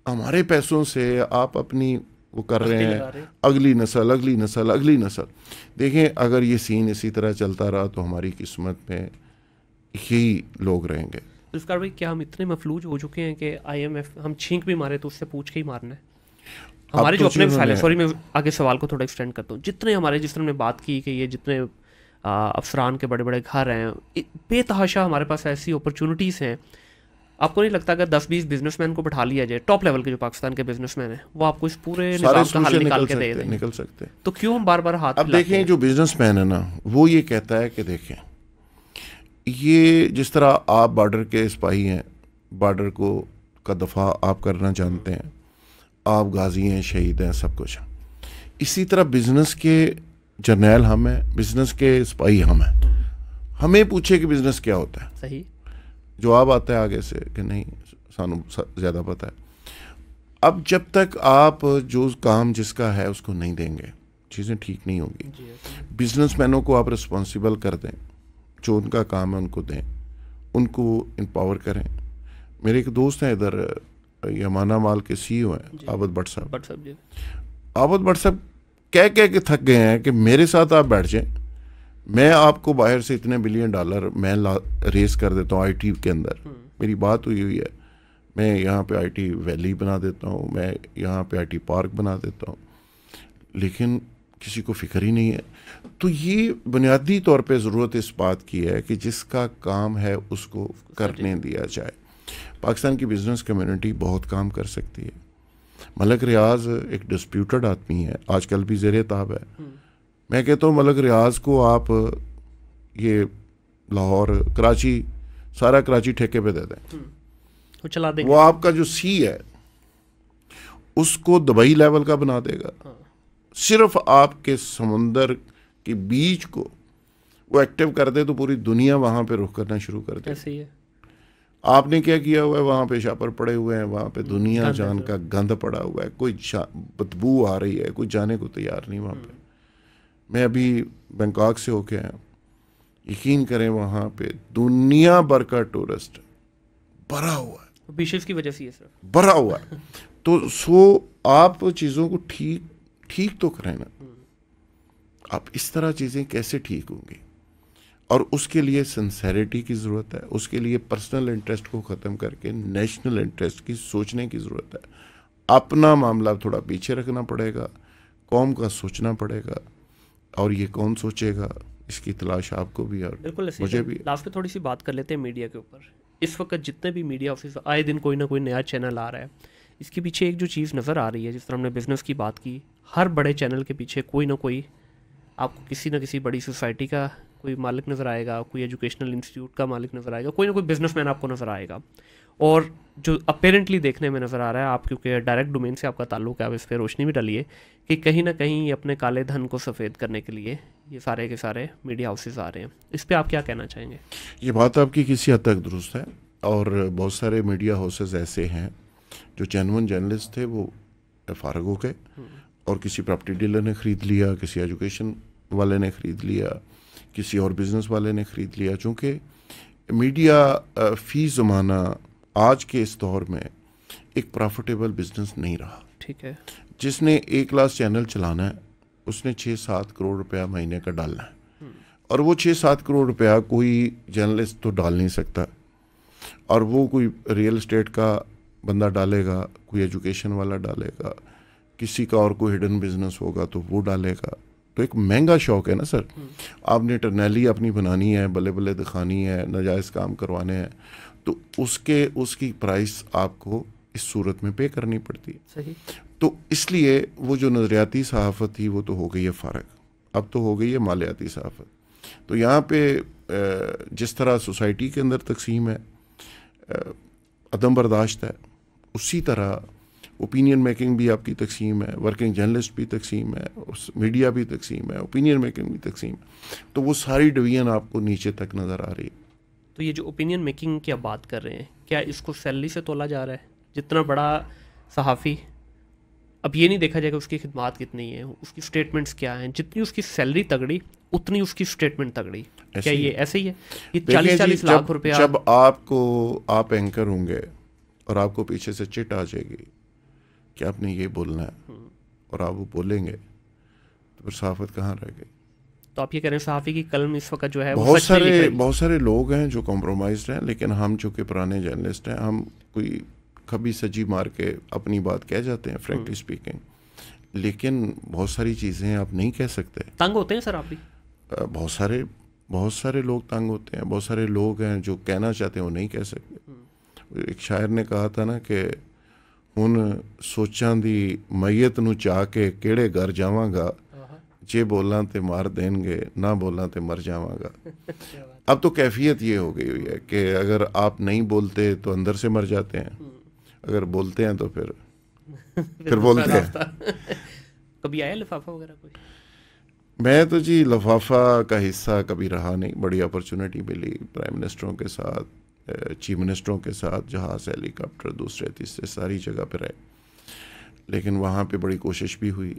हमारे पैसों से आप अपनी वो कर रहे हैं अगली नस्ल अगली नस्ल अगली नस्ल देखें अगर ये सीन इसी तरह चलता रहा तो हमारी किस्मत में यही लोग रहेंगे जुल्फकार तो भाई क्या हम इतने मफलूज हो चुके हैं कि आईएमएफ हम छींक भी मारे तो उससे पूछ के ही मारना है हमारे जो तो अपने फैले सॉरी मैं आगे सवाल को थोड़ा एक्सटेंड करता हूँ जितने हमारे जिस तरह बात की कि ये जितने अफसरान के बड़े बड़े घर हैं बेतहाशा हमारे पास ऐसी अपॉर्चुनिटीज़ हैं आपको नहीं लगता अगर दस बीस बिजनेसमैन को बैठा लिया जाए टॉप लेवल के जो पाकिस्तान के बिजनेसमैन हैं वो आपको इस पूरे निकाल का हल निकाल के दे निकल सकते तो क्यों हम बार बार हाथ अब देखें जो बिजनेसमैन है ना वो ये कहता है कि देखें ये जिस तरह आप बॉर्डर के सिपाही हैं बॉर्डर को का दफ़ा आप करना जानते हैं आप गाजी हैं शहीद हैं सब कुछ हैं इसी तरह बिज़नेस के जर्नैल हम हैं बिज़नेस के सिपाही हम हैं हमें पूछे कि बिज़नेस क्या होता है सही जवाब आता है आगे से कि नहीं सानू ज़्यादा पता है अब जब तक आप जो काम जिसका है उसको नहीं देंगे चीज़ें ठीक नहीं होंगी बिजनेस मैनों को आप रिस्पॉन्सिबल कर दें जो उनका काम है उनको दें उनको इम्पावर करें मेरे एक दोस्त हैं इधर यमाना माल के सी ओ e हैं आबद भट्ट साहब आबद भट्ट साहब कह कह के थक गए हैं कि मेरे साथ आप बैठ जाएं मैं आपको बाहर से इतने बिलियन डॉलर मैं रेस कर देता हूँ आईटी के अंदर हम्म। मेरी बात तो हुई हुई है मैं यहाँ पे आईटी वैली बना देता हूँ मैं यहाँ पे आईटी पार्क बना देता हूँ लेकिन किसी को फिक्र ही नहीं है तो ये बुनियादी तौर पे ज़रूरत इस बात की है कि जिसका काम है उसको करने दिया जाए पाकिस्तान की बिज़नेस कम्युनिटी बहुत काम कर सकती है मलक रियाज एक डिस्प्यूटेड आदमी है आजकल भी जेर ताब है हम्म। मैं कहता हूँ मलक रियाज को आप ये लाहौर कराची सारा कराची ठेके पे दे दें हम्म। वो चला देंगे वो आपका जो सी है उसको दुबई लेवल का बना देगा हाँ। सिर्फ आपके समुंदर कि बीच को वो एक्टिव कर दे तो पूरी दुनिया वहाँ पे रुख करना शुरू कर दे ऐसे ही है आपने क्या किया हुआ है वहाँ पे शापर पड़े हुए हैं वहाँ पे हम्म, दुनिया जान का गंध पड़ा हुआ है कोई बदबू आ रही है कोई जाने को तैयार नहीं वहाँ पे हम्म। मैं अभी बैंकॉक से होके आया यकीन करें वहाँ पे दुनिया भर का टूरिस्ट भरा हुआ है बीशेस की वजह से सर भरा हुआ है तो सो आप चीज़ों को ठीक ठीक तो करें ना अब इस तरह चीज़ें कैसे ठीक होंगी और उसके लिए सेंसेरिटी की ज़रूरत है उसके लिए पर्सनल इंटरेस्ट को ख़त्म करके नेशनल इंटरेस्ट की सोचने की ज़रूरत है अपना मामला थोड़ा पीछे रखना पड़ेगा कौम का सोचना पड़ेगा और ये कौन सोचेगा इसकी तलाश आपको भी और बिल्कुल मुझे भी लास्ट पे थोड़ी सी बात कर लेते हैं मीडिया के ऊपर इस वक्त जितने भी मीडिया ऑफिस आए दिन कोई ना कोई नया चैनल आ रहा है इसके पीछे एक जो चीज़ नज़र आ रही है जिस तरह हमने बिज़नेस की बात की हर बड़े चैनल के पीछे कोई ना कोई आपको किसी ना किसी बड़ी सोसाइटी का कोई मालिक नज़र आएगा कोई एजुकेशनल इंस्टीट्यूट का मालिक नज़र आएगा कोई ना कोई बिजनेसमैन आपको नज़र आएगा और जो अपेरेंटली देखने में नज़र आ रहा है आप क्योंकि डायरेक्ट डोमेन से आपका ताल्लुक है आप इस पर रोशनी भी डालिए कि कहीं ना कहीं अपने काले धन को सफ़ेद करने के लिए ये सारे के सारे मीडिया हाउसेज आ रहे हैं इस पर आप क्या कहना चाहेंगे ये बात आपकी किसी हद तक दुरुस्त है और बहुत सारे मीडिया हाउसेज ऐसे हैं जो जेनवन जर्नलिस्ट थे वो फारग हो गए और किसी प्रॉपर्टी डीलर ने ख़रीद लिया किसी एजुकेशन वाले ने ख़रीद लिया किसी और बिज़नेस वाले ने ख़रीद लिया चूँकि मीडिया फ़ी ज़माना आज के इस दौर में एक प्रॉफिटेबल बिजनेस नहीं रहा ठीक है जिसने एक क्लास चैनल चलाना है उसने छः सात करोड़ रुपया महीने का डालना है हम्म। और वो छः सात करोड़ रुपया कोई जर्नलिस्ट तो डाल नहीं सकता और वो कोई रियल इस्टेट का बंदा डालेगा कोई एजुकेशन वाला डालेगा किसी का और कोई हिडन बिजनेस होगा तो वो डालेगा तो एक महंगा शौक है ना सर हम्म। आपने टर्नैली अपनी बनानी है बल्ले बल्ले दिखानी है नाजायज़ काम करवाने हैं तो उसके उसकी प्राइस आपको इस सूरत में पे करनी पड़ती है सही तो इसलिए वो जो नज़रियाती सहाफ़त थी वो तो हो गई है फ़र्क अब तो हो गई है मालियाती सहाफ़त तो यहाँ पे जिस तरह सोसाइटी के अंदर तकसीम है अदम बर्दाश्त है उसी तरह ओपिनियन मेकिंग भी आपकी तकसीम है वर्किंग जर्नलिस्ट भी तकसीम है मीडिया भी तकसीम है ओपिनियन मेकिंग भी तकसीम है तो वो सारी डिवीज़न आपको नीचे तक नज़र आ रही है तो ये जो ओपिनियन मेकिंग की आप बात कर रहे हैं क्या इसको सैलरी से तोला जा रहा है जितना बड़ा सहाफ़ी अब ये नहीं देखा जाएगा उसकी खिदमत कितनी है उसकी स्टेटमेंट्स क्या हैं जितनी उसकी सैलरी तगड़ी उतनी उसकी स्टेटमेंट तगड़ी क्या ये ऐसे ही है ये चालीस चालीस लाख रुपया जब आपको आप एंकर होंगे और आपको पीछे से चिट आ जाएगी कि आपने ये बोलना है और आप वो बोलेंगे तो फिर सहाफत कहाँ रह गई तो आप ये कह रहे हैं सहाफ़ी की कलम इस वक्त जो है बहुत सारे बहुत सारे लोग हैं जो कॉम्प्रोमाइज हैं लेकिन हम कि पुराने जर्नलिस्ट हैं हम कोई कभी सजी मार के अपनी बात कह जाते हैं फ्रेंकली हम्म। स्पीकिंग लेकिन बहुत सारी चीज़ें आप नहीं कह सकते तंग होते हैं सर आप भी बहुत सारे बहुत सारे लोग तंग होते हैं बहुत सारे लोग हैं जो कहना चाहते हैं वो नहीं कह सकते हम्म। एक शायर ने कहा था ना कि ਹੁਣ ਸੋਚਾਂ ਦੀ ਮਈਤ ਨੂੰ ਚਾ ਕੇ ਕਿਹੜੇ ਘਰ ਜਾਵਾਂਗਾ ਜੇ ਬੋਲਾਂ ਤੇ ਮਾਰ ਦੇਣਗੇ ਨਾ ਬੋਲਾਂ ਤੇ ਮਰ ਜਾਵਾਂਗਾ अब तो कैफियत ये हो गई हुई है कि अगर आप नहीं बोलते तो अंदर से मर जाते हैं अगर बोलते हैं तो फिर फिर बोलते हैं कभी आया लिफाफा वगैरह कोई मैं तो जी लफाफा का हिस्सा कभी रहा नहीं बड़ी अपॉर्चुनिटी मिली प्राइम मिनिस्टरों के साथ चीफ मिनिस्टरों के साथ जहाज़ हेलीकॉप्टर दूसरे तीसरे सारी जगह पर रहे लेकिन वहाँ पे बड़ी कोशिश भी हुई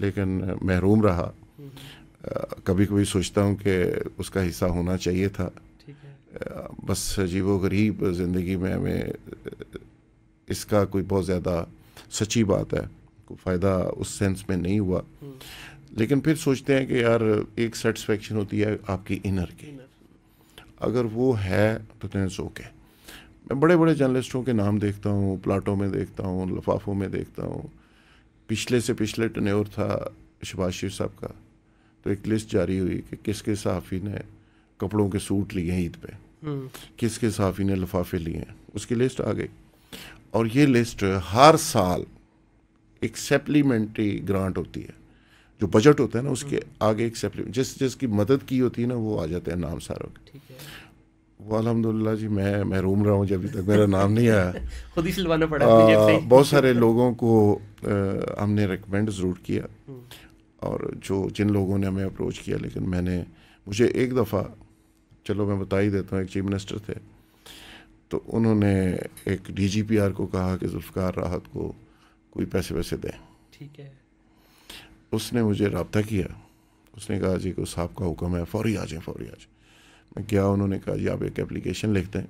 लेकिन महरूम रहा हम्म। कभी कभी सोचता हूँ कि उसका हिस्सा होना चाहिए था बस व गरीब ज़िंदगी में हमें इसका कोई बहुत ज़्यादा सच्ची बात है कोई फ़ायदा उस सेंस में नहीं हुआ हम्म। लेकिन फिर सोचते हैं कि यार एक सेटिस्फेक्शन होती है आपकी इनर की अगर वो है तो दैन ओके मैं बड़े बड़े जर्नलिस्टों के नाम देखता हूँ प्लाटों में देखता हूँ लफाफों में देखता हूँ पिछले से पिछले टनेर था शबाज साहब का तो एक लिस्ट जारी हुई कि किस किस सहाफ़ी ने कपड़ों के सूट लिए हैं ईद पे किस हम्म। किस सहाफ़ी ने लफाफे लिए हैं उसकी लिस्ट आ गई और ये लिस्ट हर साल एक सेप्लीमेंट्री ग्रांट होती है जो बजट होता है ना उसके हम्म। आगे एक सेप्लीमेंट जिस जिसकी मदद की होती है ना वो आ जाते हैं नाम सारों के वो अलहमदिल्ला जी मैं महरूम रहा हूँ जब तक मेरा नाम नहीं आया खुद ही सिलवाना पड़ा आ, बहुत सारे लोगों को आ, हमने रिकमेंड ज़रूर किया हम्म। और जो जिन लोगों ने हमें अप्रोच किया लेकिन मैंने मुझे एक दफ़ा चलो मैं बता ही देता हूँ एक चीफ मिनिस्टर थे तो उन्होंने एक डीजीपीआर को कहा कि जुल्फ़ार राहत को कोई पैसे वैसे दें ठीक है उसने मुझे रबता किया उसने कहा जी को साहब का हुक्म है फ़ौरी आ जाए फ़ौरी आ जाए मैं गया उन्होंने कहा जी आप एक एप्लीकेशन लिखते हैं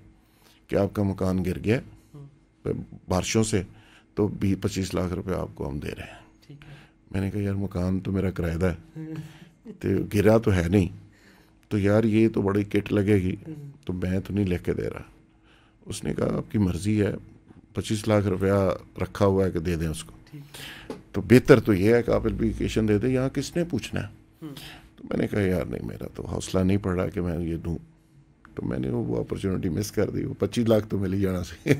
कि आपका मकान गिर गया बारिशों से तो बीस पच्चीस लाख रुपए आपको हम दे रहे हैं मैंने कहा यार मकान तो मेरा किराएदा है तो गिरा तो है नहीं तो यार ये तो बड़ी किट लगेगी तो मैं तो नहीं लिख के दे रहा उसने कहा आपकी मर्ज़ी है पच्चीस लाख रुपया रखा हुआ है कि दे दें उसको तो बेहतर तो ये है कि आप एप्लीकेशन दे दें यहाँ किसने पूछना है हम्म। तो मैंने कहा यार नहीं मेरा तो हौसला नहीं पड़ रहा कि मैं ये दूँ तो मैंने वो अपॉर्चुनिटी मिस कर दी वो पच्चीस लाख तो मिली जाना से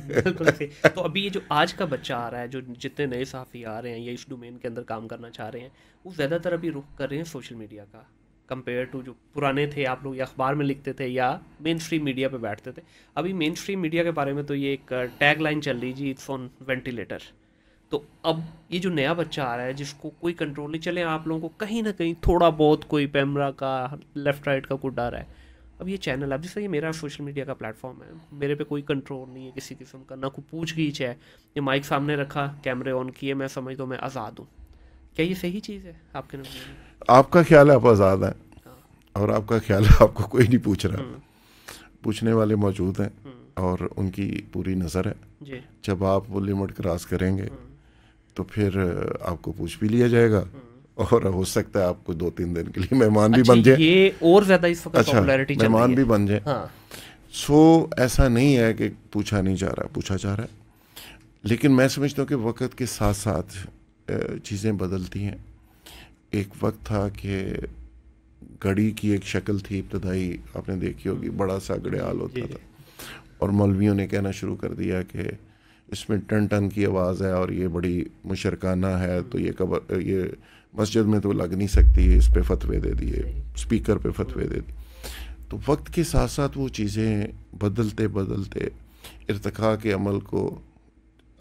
तो अभी ये जो आज का बच्चा आ रहा है जो जितने नए साफ़ी आ रहे हैं या इस डोमेन के अंदर काम करना चाह रहे हैं वो ज़्यादातर अभी रुख कर रहे हैं सोशल मीडिया का कंपेयर टू जो पुराने थे आप लोग या अखबार में लिखते थे या मेन स्ट्रीम मीडिया पे बैठते थे अभी मेन स्ट्रीम मीडिया के बारे में तो ये एक टैग लाइन चल रही जी इट्स ऑन वेंटिलेटर तो अब ये जो नया बच्चा आ रहा है जिसको कोई कंट्रोल नहीं चले आप लोगों को कहीं ना कहीं थोड़ा बहुत कोई पैमरा का लेफ्ट राइट का कोई डर है अब ये चैनल अब जैसे ये मेरा सोशल मीडिया का प्लेटफॉर्म है मेरे पे कोई कंट्रोल नहीं है किसी किस्म का ना कोई पूछ गीच है ये माइक सामने रखा कैमरे ऑन किए मैं समझ दो मैं आज़ाद हूँ क्या ये सही चीज़ है आपके नजर आपका ख्याल है आप आज़ाद हैं हाँ। और आपका ख्याल है आपको कोई नहीं पूछ रहा हम्म। पूछने वाले मौजूद हैं हम्म। और उनकी पूरी नज़र है जब आप वो लिमिट क्रॉस करेंगे हम्म। तो फिर आपको पूछ भी लिया जाएगा हम्म। और हो सकता है आपको दो तीन दिन के लिए मेहमान भी अच्छा, बन जाए ये और ज्यादा इस वक्त अच्छा, मेहमान भी बन जाए सो हाँ। ऐसा नहीं है कि पूछा नहीं जा रहा पूछा जा रहा है लेकिन मैं समझता हूँ कि वक्त के साथ साथ चीज़ें बदलती हैं एक वक्त था कि घड़ी की एक शक्ल थी इब्तदाई आपने देखी होगी हम्म। बड़ा सा घड़ियाल होता था और मौलवियों ने कहना शुरू कर दिया कि इसमें टन टन की आवाज़ है और ये बड़ी मुशरकाना है तो ये कबर ये मस्जिद में तो लग नहीं सकती इस पर फतवे दे दिए स्पीकर पे फतवे दे दिए तो वक्त के साथ साथ वो चीज़ें बदलते बदलते इरत के अमल को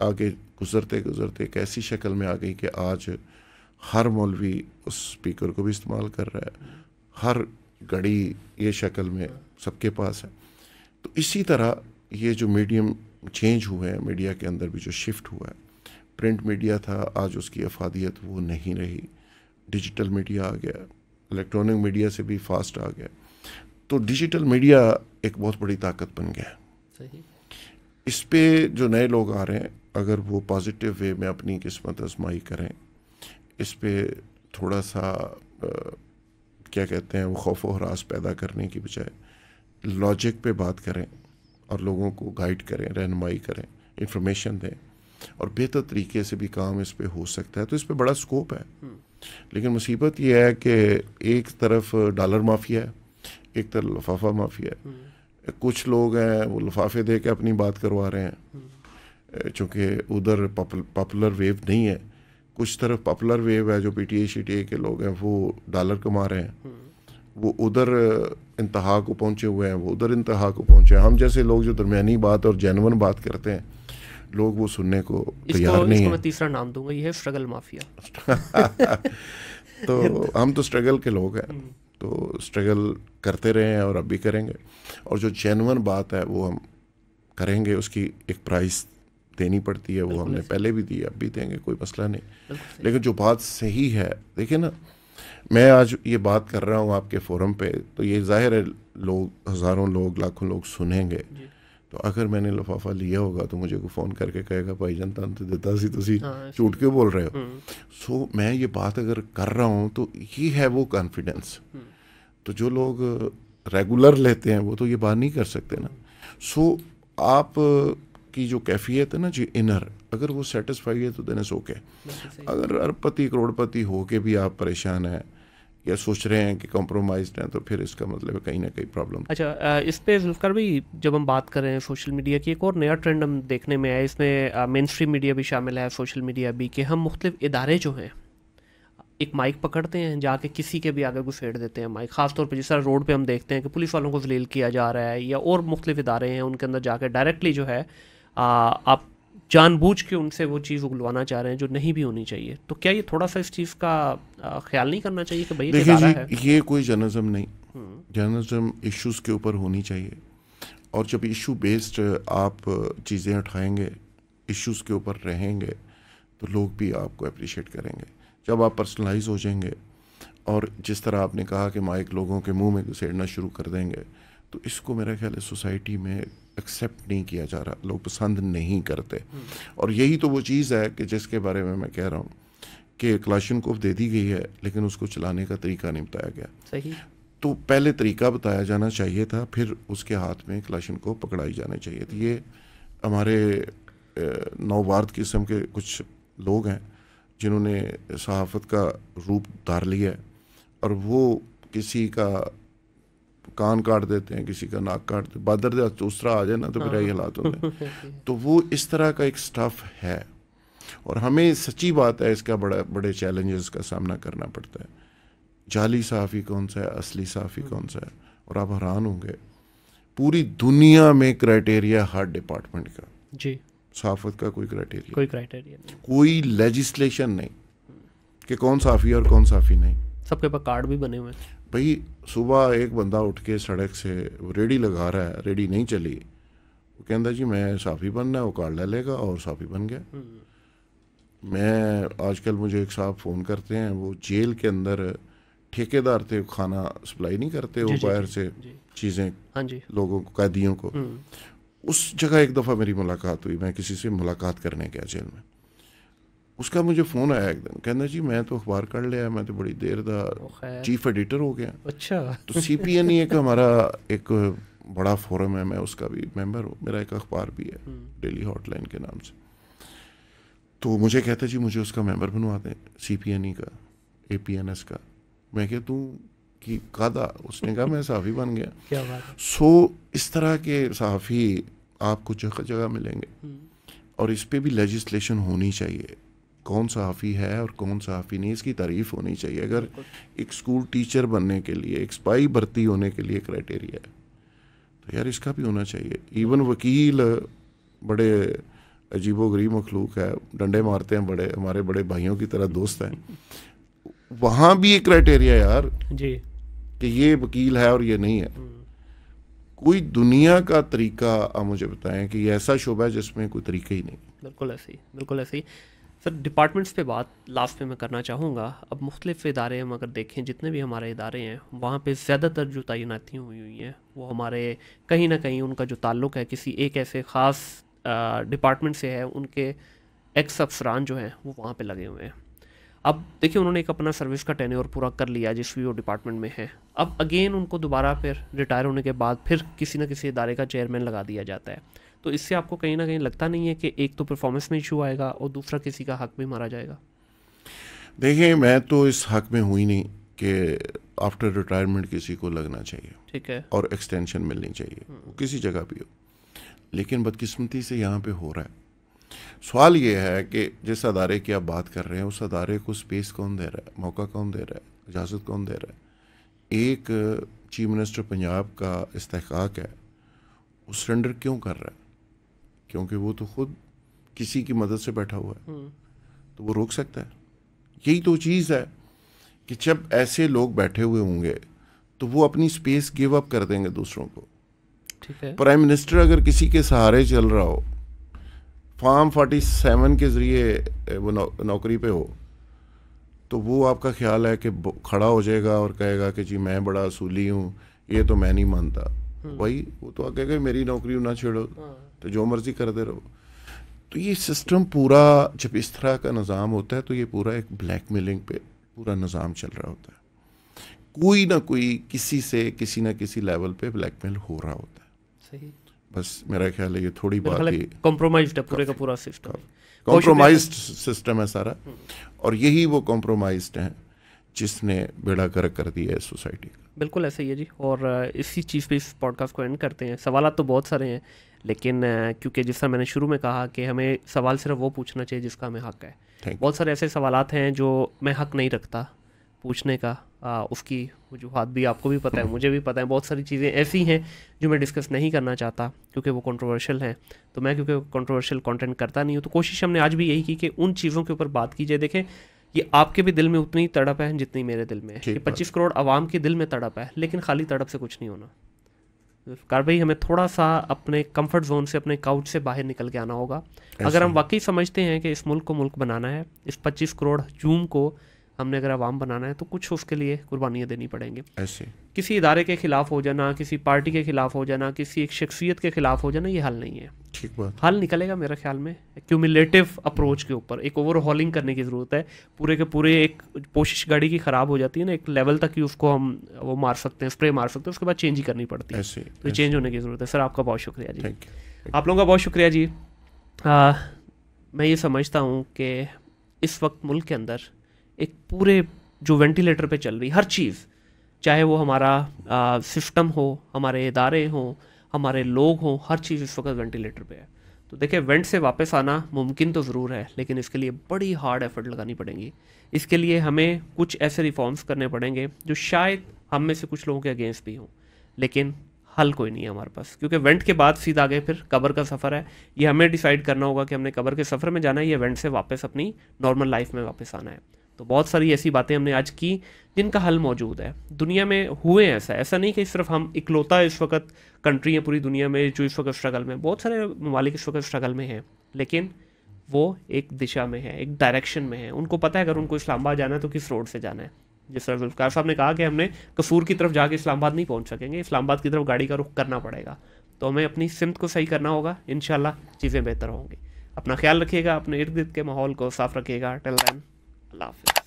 आगे गुज़रते गुज़रते एक ऐसी शक्ल में आ गई कि आज हर मौलवी उस स्पीकर को भी इस्तेमाल कर रहा है हर घड़ी ये शक्ल में सबके पास है तो इसी तरह ये जो मीडियम चेंज हुए हैं मीडिया के अंदर भी जो शिफ्ट हुआ है प्रिंट मीडिया था आज उसकी अफादियत वो नहीं रही डिजिटल मीडिया आ गया इलेक्ट्रॉनिक मीडिया से भी फास्ट आ गया तो डिजिटल मीडिया एक बहुत बड़ी ताकत बन गया है इस पर जो नए लोग आ रहे हैं अगर वो पॉजिटिव वे में अपनी किस्मत आजमाई करें इस पर थोड़ा सा आ, क्या कहते हैं वो खौफ हरास पैदा करने की बजाय लॉजिक पे बात करें और लोगों को गाइड करें रहनमाई करें इंफॉर्मेशन दें और बेहतर तरीके से भी काम इस पर हो सकता है तो इस पर बड़ा स्कोप है हम्म। लेकिन मुसीबत यह है कि एक तरफ डॉलर माफिया है एक तरफ लफाफा माफिया है हम्म। कुछ लोग हैं वो लफाफे दे के अपनी बात करवा रहे हैं हम्म। चूँकि उधर पॉपुलर वेव नहीं है कुछ तरफ पॉपुलर वेव है जो पी टी ए के लोग हैं वो डॉलर कमा रहे हैं वो उधर इंतहा को पहुँचे हुए हैं वो उधर इंतहा को पहुँचे हैं हम जैसे लोग जो दरमियानी बात और जैनवन बात करते हैं लोग वो सुनने को तैयार नहीं है मैं तीसरा नाम दूंगा ये है स्ट्रगल माफिया तो हम तो स्ट्रगल के लोग हैं हम्म। तो स्ट्रगल करते रहे हैं और अब भी करेंगे और जो जेनवन बात है वो हम करेंगे उसकी एक प्राइस देनी पड़ती है वो हमने पहले भी दी अब भी देंगे कोई मसला नहीं लेकिन जो बात सही है देखिए ना मैं आज ये बात कर रहा हूँ आपके फोरम पे तो ये जाहिर है लोग हज़ारों लोग लाखों लोग सुनेंगे तो अगर मैंने लफाफा लिया होगा तो मुझे को फ़ोन करके कहेगा भाई जनता तन तो देता सी तुम हाँ, झूठ क्यों बोल रहे हो हम्म। सो so, मैं ये बात अगर कर रहा हूँ तो ये है वो कॉन्फिडेंस हम्म। तो जो लोग रेगुलर लेते हैं वो तो ये बात नहीं कर सकते ना सो so, आप की जो कैफियत है ना जी इनर अगर वो सेटिस्फाई है तो देने सोके ओके अगर अरबपति करोड़पति हो के भी आप परेशान हैं या सोच रहे हैं कि कॉम्प्रोमाइज हैं तो फिर इसका मतलब है कहीं ना कहीं प्रॉब्लम अच्छा इस पे जुल्फकार भाई जब हम बात कर रहे हैं सोशल मीडिया की एक और नया ट्रेंड हम देखने में आया इसमें मेन स्ट्रीम मीडिया भी शामिल है सोशल मीडिया भी कि हम मुख्तलिफ इदारे जो हैं एक माइक पकड़ते हैं जाके किसी के भी आगे फेड़ देते हैं माइक खासतौर पर जिस तरह रोड पर हम देखते हैं कि पुलिस वालों को जलील किया जा रहा है या और मुख्तलिफ इदारे हैं उनके अंदर जाके डायरेक्टली जो है आप जानबूझ के उनसे वो चीज़ उगलवाना चाह रहे हैं जो नहीं भी होनी चाहिए तो क्या ये थोड़ा सा इस चीज़ का ख्याल नहीं करना चाहिए कि भाई देखिए जी ये कोई जर्नलिज्म नहीं हम्म। जर्नलिज्म इश्यूज़ के ऊपर होनी चाहिए और जब इशू बेस्ड आप चीज़ें उठाएंगे इश्यूज़ के ऊपर रहेंगे तो लोग भी आपको अप्रिशिएट करेंगे जब आप पर्सनलाइज हो जाएंगे और जिस तरह आपने कहा कि माइक लोगों के मुंह में घुसेड़ना शुरू कर देंगे तो इसको मेरा ख्याल है सोसाइटी में एक्सेप्ट नहीं किया जा रहा लोग पसंद नहीं करते और यही तो वो चीज़ है कि जिसके बारे में मैं कह रहा हूँ कि क्लाशन को दे दी गई है लेकिन उसको चलाने का तरीका नहीं बताया गया सही तो पहले तरीका बताया जाना चाहिए था फिर उसके हाथ में क्लाशन को पकड़ाई जानी चाहिए थी ये हमारे नौबार्द किस्म के कुछ लोग हैं जिन्होंने सहाफ़त का रूप धार लिया है और वो किसी का कान काट देते हैं किसी का नाक काट देते दूसरा आ जाए ना तो फिर यही हालात होते हैं हाँ। तो वो इस तरह का एक स्टफ़ है और हमें सच्ची बात है इसका बड़ा बड़े चैलेंजेस का सामना करना पड़ता है जाली साफ़ी कौन सा है असली साफ़ी कौन सा है और आप हैरान होंगे पूरी दुनिया में क्राइटेरिया हर डिपार्टमेंट का जी साफत का कोई क्राइटेरिया कोई क्राइटेरिया नहीं कोई लेजिस्लेशन नहीं कि कौन साफ़ी और कौन साफ़ी नहीं सबके पास कार्ड भी बने हुए हैं भाई सुबह एक बंदा उठ के सड़क से रेडी लगा रहा है रेडी नहीं चली वो कहता जी मैं साफ़ी बनना है वो कार्ड ले लेगा और साफ़ी बन गया हम्म। मैं आजकल मुझे एक साहब फ़ोन करते हैं वो जेल के अंदर ठेकेदार थे खाना सप्लाई नहीं करते वो बाहर से चीज़ें हाँ लोगों को कैदियों को हम्म। उस जगह एक दफ़ा मेरी मुलाकात हुई मैं किसी से मुलाकात करने गया जेल में उसका मुझे फ़ोन आया एक दिन कहना जी मैं तो अखबार कर लिया मैं तो बड़ी देर का चीफ एडिटर हो गया अच्छा तो सी पी एन एक हमारा एक बड़ा फोरम है मैं उसका भी मेंबर हूँ मेरा एक अखबार भी है हम्म। डेली हॉटलाइन के नाम से तो मुझे कहता जी मुझे उसका मेंबर बनवा दें सी पी एन ई का ए पी एन एस का मैं कह तू कि कादा उसने कहा मैं सहाफ़ी बन गया क्या बात सो इस तरह के सहाफ़ी आपको जगह जगह मिलेंगे हम्म। और इस पर भी लेजिस्लेशन होनी चाहिए कौन सा हाफ़ी है और कौन सा हाफ़ी नहीं इसकी तारीफ होनी चाहिए अगर एक स्कूल टीचर बनने के लिए एक स्पाई भर्ती होने के लिए क्राइटेरिया है तो यार इसका भी होना चाहिए इवन वकील बड़े अजीबो गरीब मखलूक है डंडे मारते हैं बड़े हमारे बड़े भाइयों की तरह दोस्त हैं वहाँ भी एक क्राइटेरिया यार जी कि ये वकील है और ये नहीं है हम्म। कोई दुनिया का तरीका आप मुझे बताएं कि ये ऐसा शोभा है जिसमें कोई तरीका ही नहीं बिल्कुल ऐसे ही बिल्कुल ऐसे ही सर डिपार्टमेंट्स पे बात लास्ट में मैं करना चाहूँगा अब मुख्तलिफ़ इदारे हम अगर देखें जितने भी हमारे इदारे हैं वहाँ पे ज़्यादातर जो तैनातियाँ हुई हुई हैं वो हमारे कहीं ना कहीं उनका जो ताल्लुक़ है किसी एक ऐसे ख़ास डिपार्टमेंट से है उनके एक्स अफसरान जो हैं वो वहाँ पर लगे हुए हैं अब देखिए उन्होंने एक अपना सर्विस का टेन्योर पूरा कर लिया जिस भी वो डिपार्टमेंट में है अब अगेन उनको दोबारा फिर रिटायर होने के बाद फिर किसी न किसी इदारे का चेयरमैन लगा दिया जाता है तो इससे आपको कहीं ना कहीं लगता नहीं है कि एक तो परफॉर्मेंस में इशू आएगा और दूसरा किसी का हक भी मारा जाएगा देखिए मैं तो इस हक में हुई नहीं कि आफ्टर रिटायरमेंट किसी को लगना चाहिए ठीक है और एक्सटेंशन मिलनी चाहिए हम्म। किसी जगह भी हो लेकिन बदकिस्मती से यहाँ पे हो रहा है सवाल ये है कि जिस अदारे की आप बात कर रहे हैं उस अदारे को स्पेस कौन दे रहा है मौका कौन दे रहा है इजाज़त कौन दे रहा है एक चीफ मिनिस्टर पंजाब का इस्तेक है वो सरेंडर क्यों कर रहा है क्योंकि वो तो खुद किसी की मदद से बैठा हुआ है हम्म। तो वो रोक सकता है यही तो चीज़ है कि जब ऐसे लोग बैठे हुए होंगे तो वो अपनी स्पेस गिव अप कर देंगे दूसरों को ठीक है प्राइम मिनिस्टर अगर किसी के सहारे चल रहा हो फार्म सेवन के ज़रिए वो नौ, नौकरी पे हो तो वो आपका ख्याल है कि खड़ा हो जाएगा और कहेगा कि जी मैं बड़ा असूली हूँ ये तो मैं नहीं मानता हम्म। भाई वो तो आगे मेरी नौकरी ना छेड़ो हाँ। तो जो मर्जी करते रहो तो ये सिस्टम पूरा जब इस तरह का निज़ाम होता है तो ये पूरा एक ब्लैक मेलिंग पे पूरा निज़ाम चल रहा होता है कोई ना कोई किसी से किसी ना किसी लेवल पे ब्लैकमेल हो रहा होता है सही बस मेरा ख्याल है ये थोड़ी बात ही कॉम्प्रोमाइज है पूरे का पूरा सिस्टम कॉम्प्रोमाइज सिस्टम है सारा हम्म। और यही वो कॉम्प्रोमाइज हैं जिसने बेड़ा कर कर दिया है सोसाइटी का बिल्कुल ऐसा ही है जी और इसी चीज़ पे इस पॉडकास्ट को एंड करते हैं सवाल तो बहुत सारे हैं लेकिन क्योंकि जिस तरह मैंने शुरू में कहा कि हमें सवाल सिर्फ वो पूछना चाहिए जिसका हमें हक है बहुत सारे ऐसे सवाल हैं जो मैं हक नहीं रखता पूछने का आ, उसकी वजूहत भी आपको भी पता है मुझे भी पता है बहुत सारी चीज़ें ऐसी हैं जो मैं डिस्कस नहीं करना चाहता क्योंकि वो कंट्रोवर्शियल हैं तो मैं क्योंकि कंट्रोवर्शियल कंटेंट करता नहीं हूँ तो कोशिश हमने आज भी यही की कि उन चीज़ों के ऊपर बात की जाए देखें ये आपके भी दिल में उतनी तड़प है जितनी मेरे दिल में है ये पच्चीस करोड़ आवाम के दिल में तड़प है लेकिन खाली तड़प से कुछ नहीं होना कार भाई हमें थोड़ा सा अपने कंफर्ट जोन से अपने काउच से बाहर निकल के आना होगा अगर हम वाकई समझते हैं कि इस मुल्क को मुल्क बनाना है इस 25 करोड़ जूम को हमने अगर आवाम बनाना है तो कुछ उसके लिए कुर्बानियाँ देनी पड़ेंगे ऐसे किसी इदारे के खिलाफ हो जाना किसी पार्टी के खिलाफ हो जाना किसी एक शख्सियत के खिलाफ हो जाना ये हल नहीं है ठीक बात हल निकलेगा मेरे ख्याल में क्यूमिलेटिव अप्रोच के ऊपर एक ओवरहॉलिंग करने की ज़रूरत है पूरे के पूरे एक कोशिश गाड़ी की ख़राब हो जाती है ना एक लेवल तक ही उसको हम वो मार सकते हैं स्प्रे मार सकते हैं उसके बाद चेंज ही करनी पड़ती है ऐसे, तो चेंज होने की ज़रूरत है सर आपका बहुत शुक्रिया जी आप लोगों का बहुत शुक्रिया जी मैं ये समझता हूँ कि इस वक्त मुल्क के अंदर एक पूरे जो वेंटिलेटर पे चल रही हर चीज़ चाहे वो हमारा सिस्टम हो हमारे इदारे हों हमारे लोग हों हर चीज़ इस वक्त वेंटिलेटर पे है तो देखिए वेंट से वापस आना मुमकिन तो ज़रूर है लेकिन इसके लिए बड़ी हार्ड एफर्ट लगानी पड़ेंगी इसके लिए हमें कुछ ऐसे रिफॉर्म्स करने पड़ेंगे जो शायद हम में से कुछ लोगों के अगेंस्ट भी हों लेकिन हल कोई नहीं है हमारे पास क्योंकि वेंट के बाद सीधा आगे फिर कबर का सफ़र है ये हमें डिसाइड करना होगा कि हमने कबर के सफ़र में जाना है या वेंट से वापस अपनी नॉर्मल लाइफ में वापस आना है तो बहुत सारी ऐसी बातें हमने आज की जिनका हल मौजूद है दुनिया में हुए ऐसा ऐसा नहीं कि सिर्फ हम इकलौता इस वक्त कंट्री है पूरी दुनिया में जो इस वक्त स्ट्रगल में बहुत सारे ममालिक इस वक्त स्ट्रगल में हैं लेकिन वो एक दिशा में है एक डायरेक्शन में है उनको पता है अगर उनको इस्लामाबाद जाना है तो किस रोड से जाना है जिस तरह जुल्फकार साहब ने कहा कि हमने कसूर की तरफ जाके इस्लामाबाद नहीं पहुंच सकेंगे इस्लामाबाद की तरफ गाड़ी का रुख करना पड़ेगा तो हमें अपनी सिमत को सही करना होगा इन चीज़ें बेहतर होंगी अपना ख्याल रखिएगा अपने इर्द गिर्द के माहौल को साफ रखिएगा टेल दैन love it.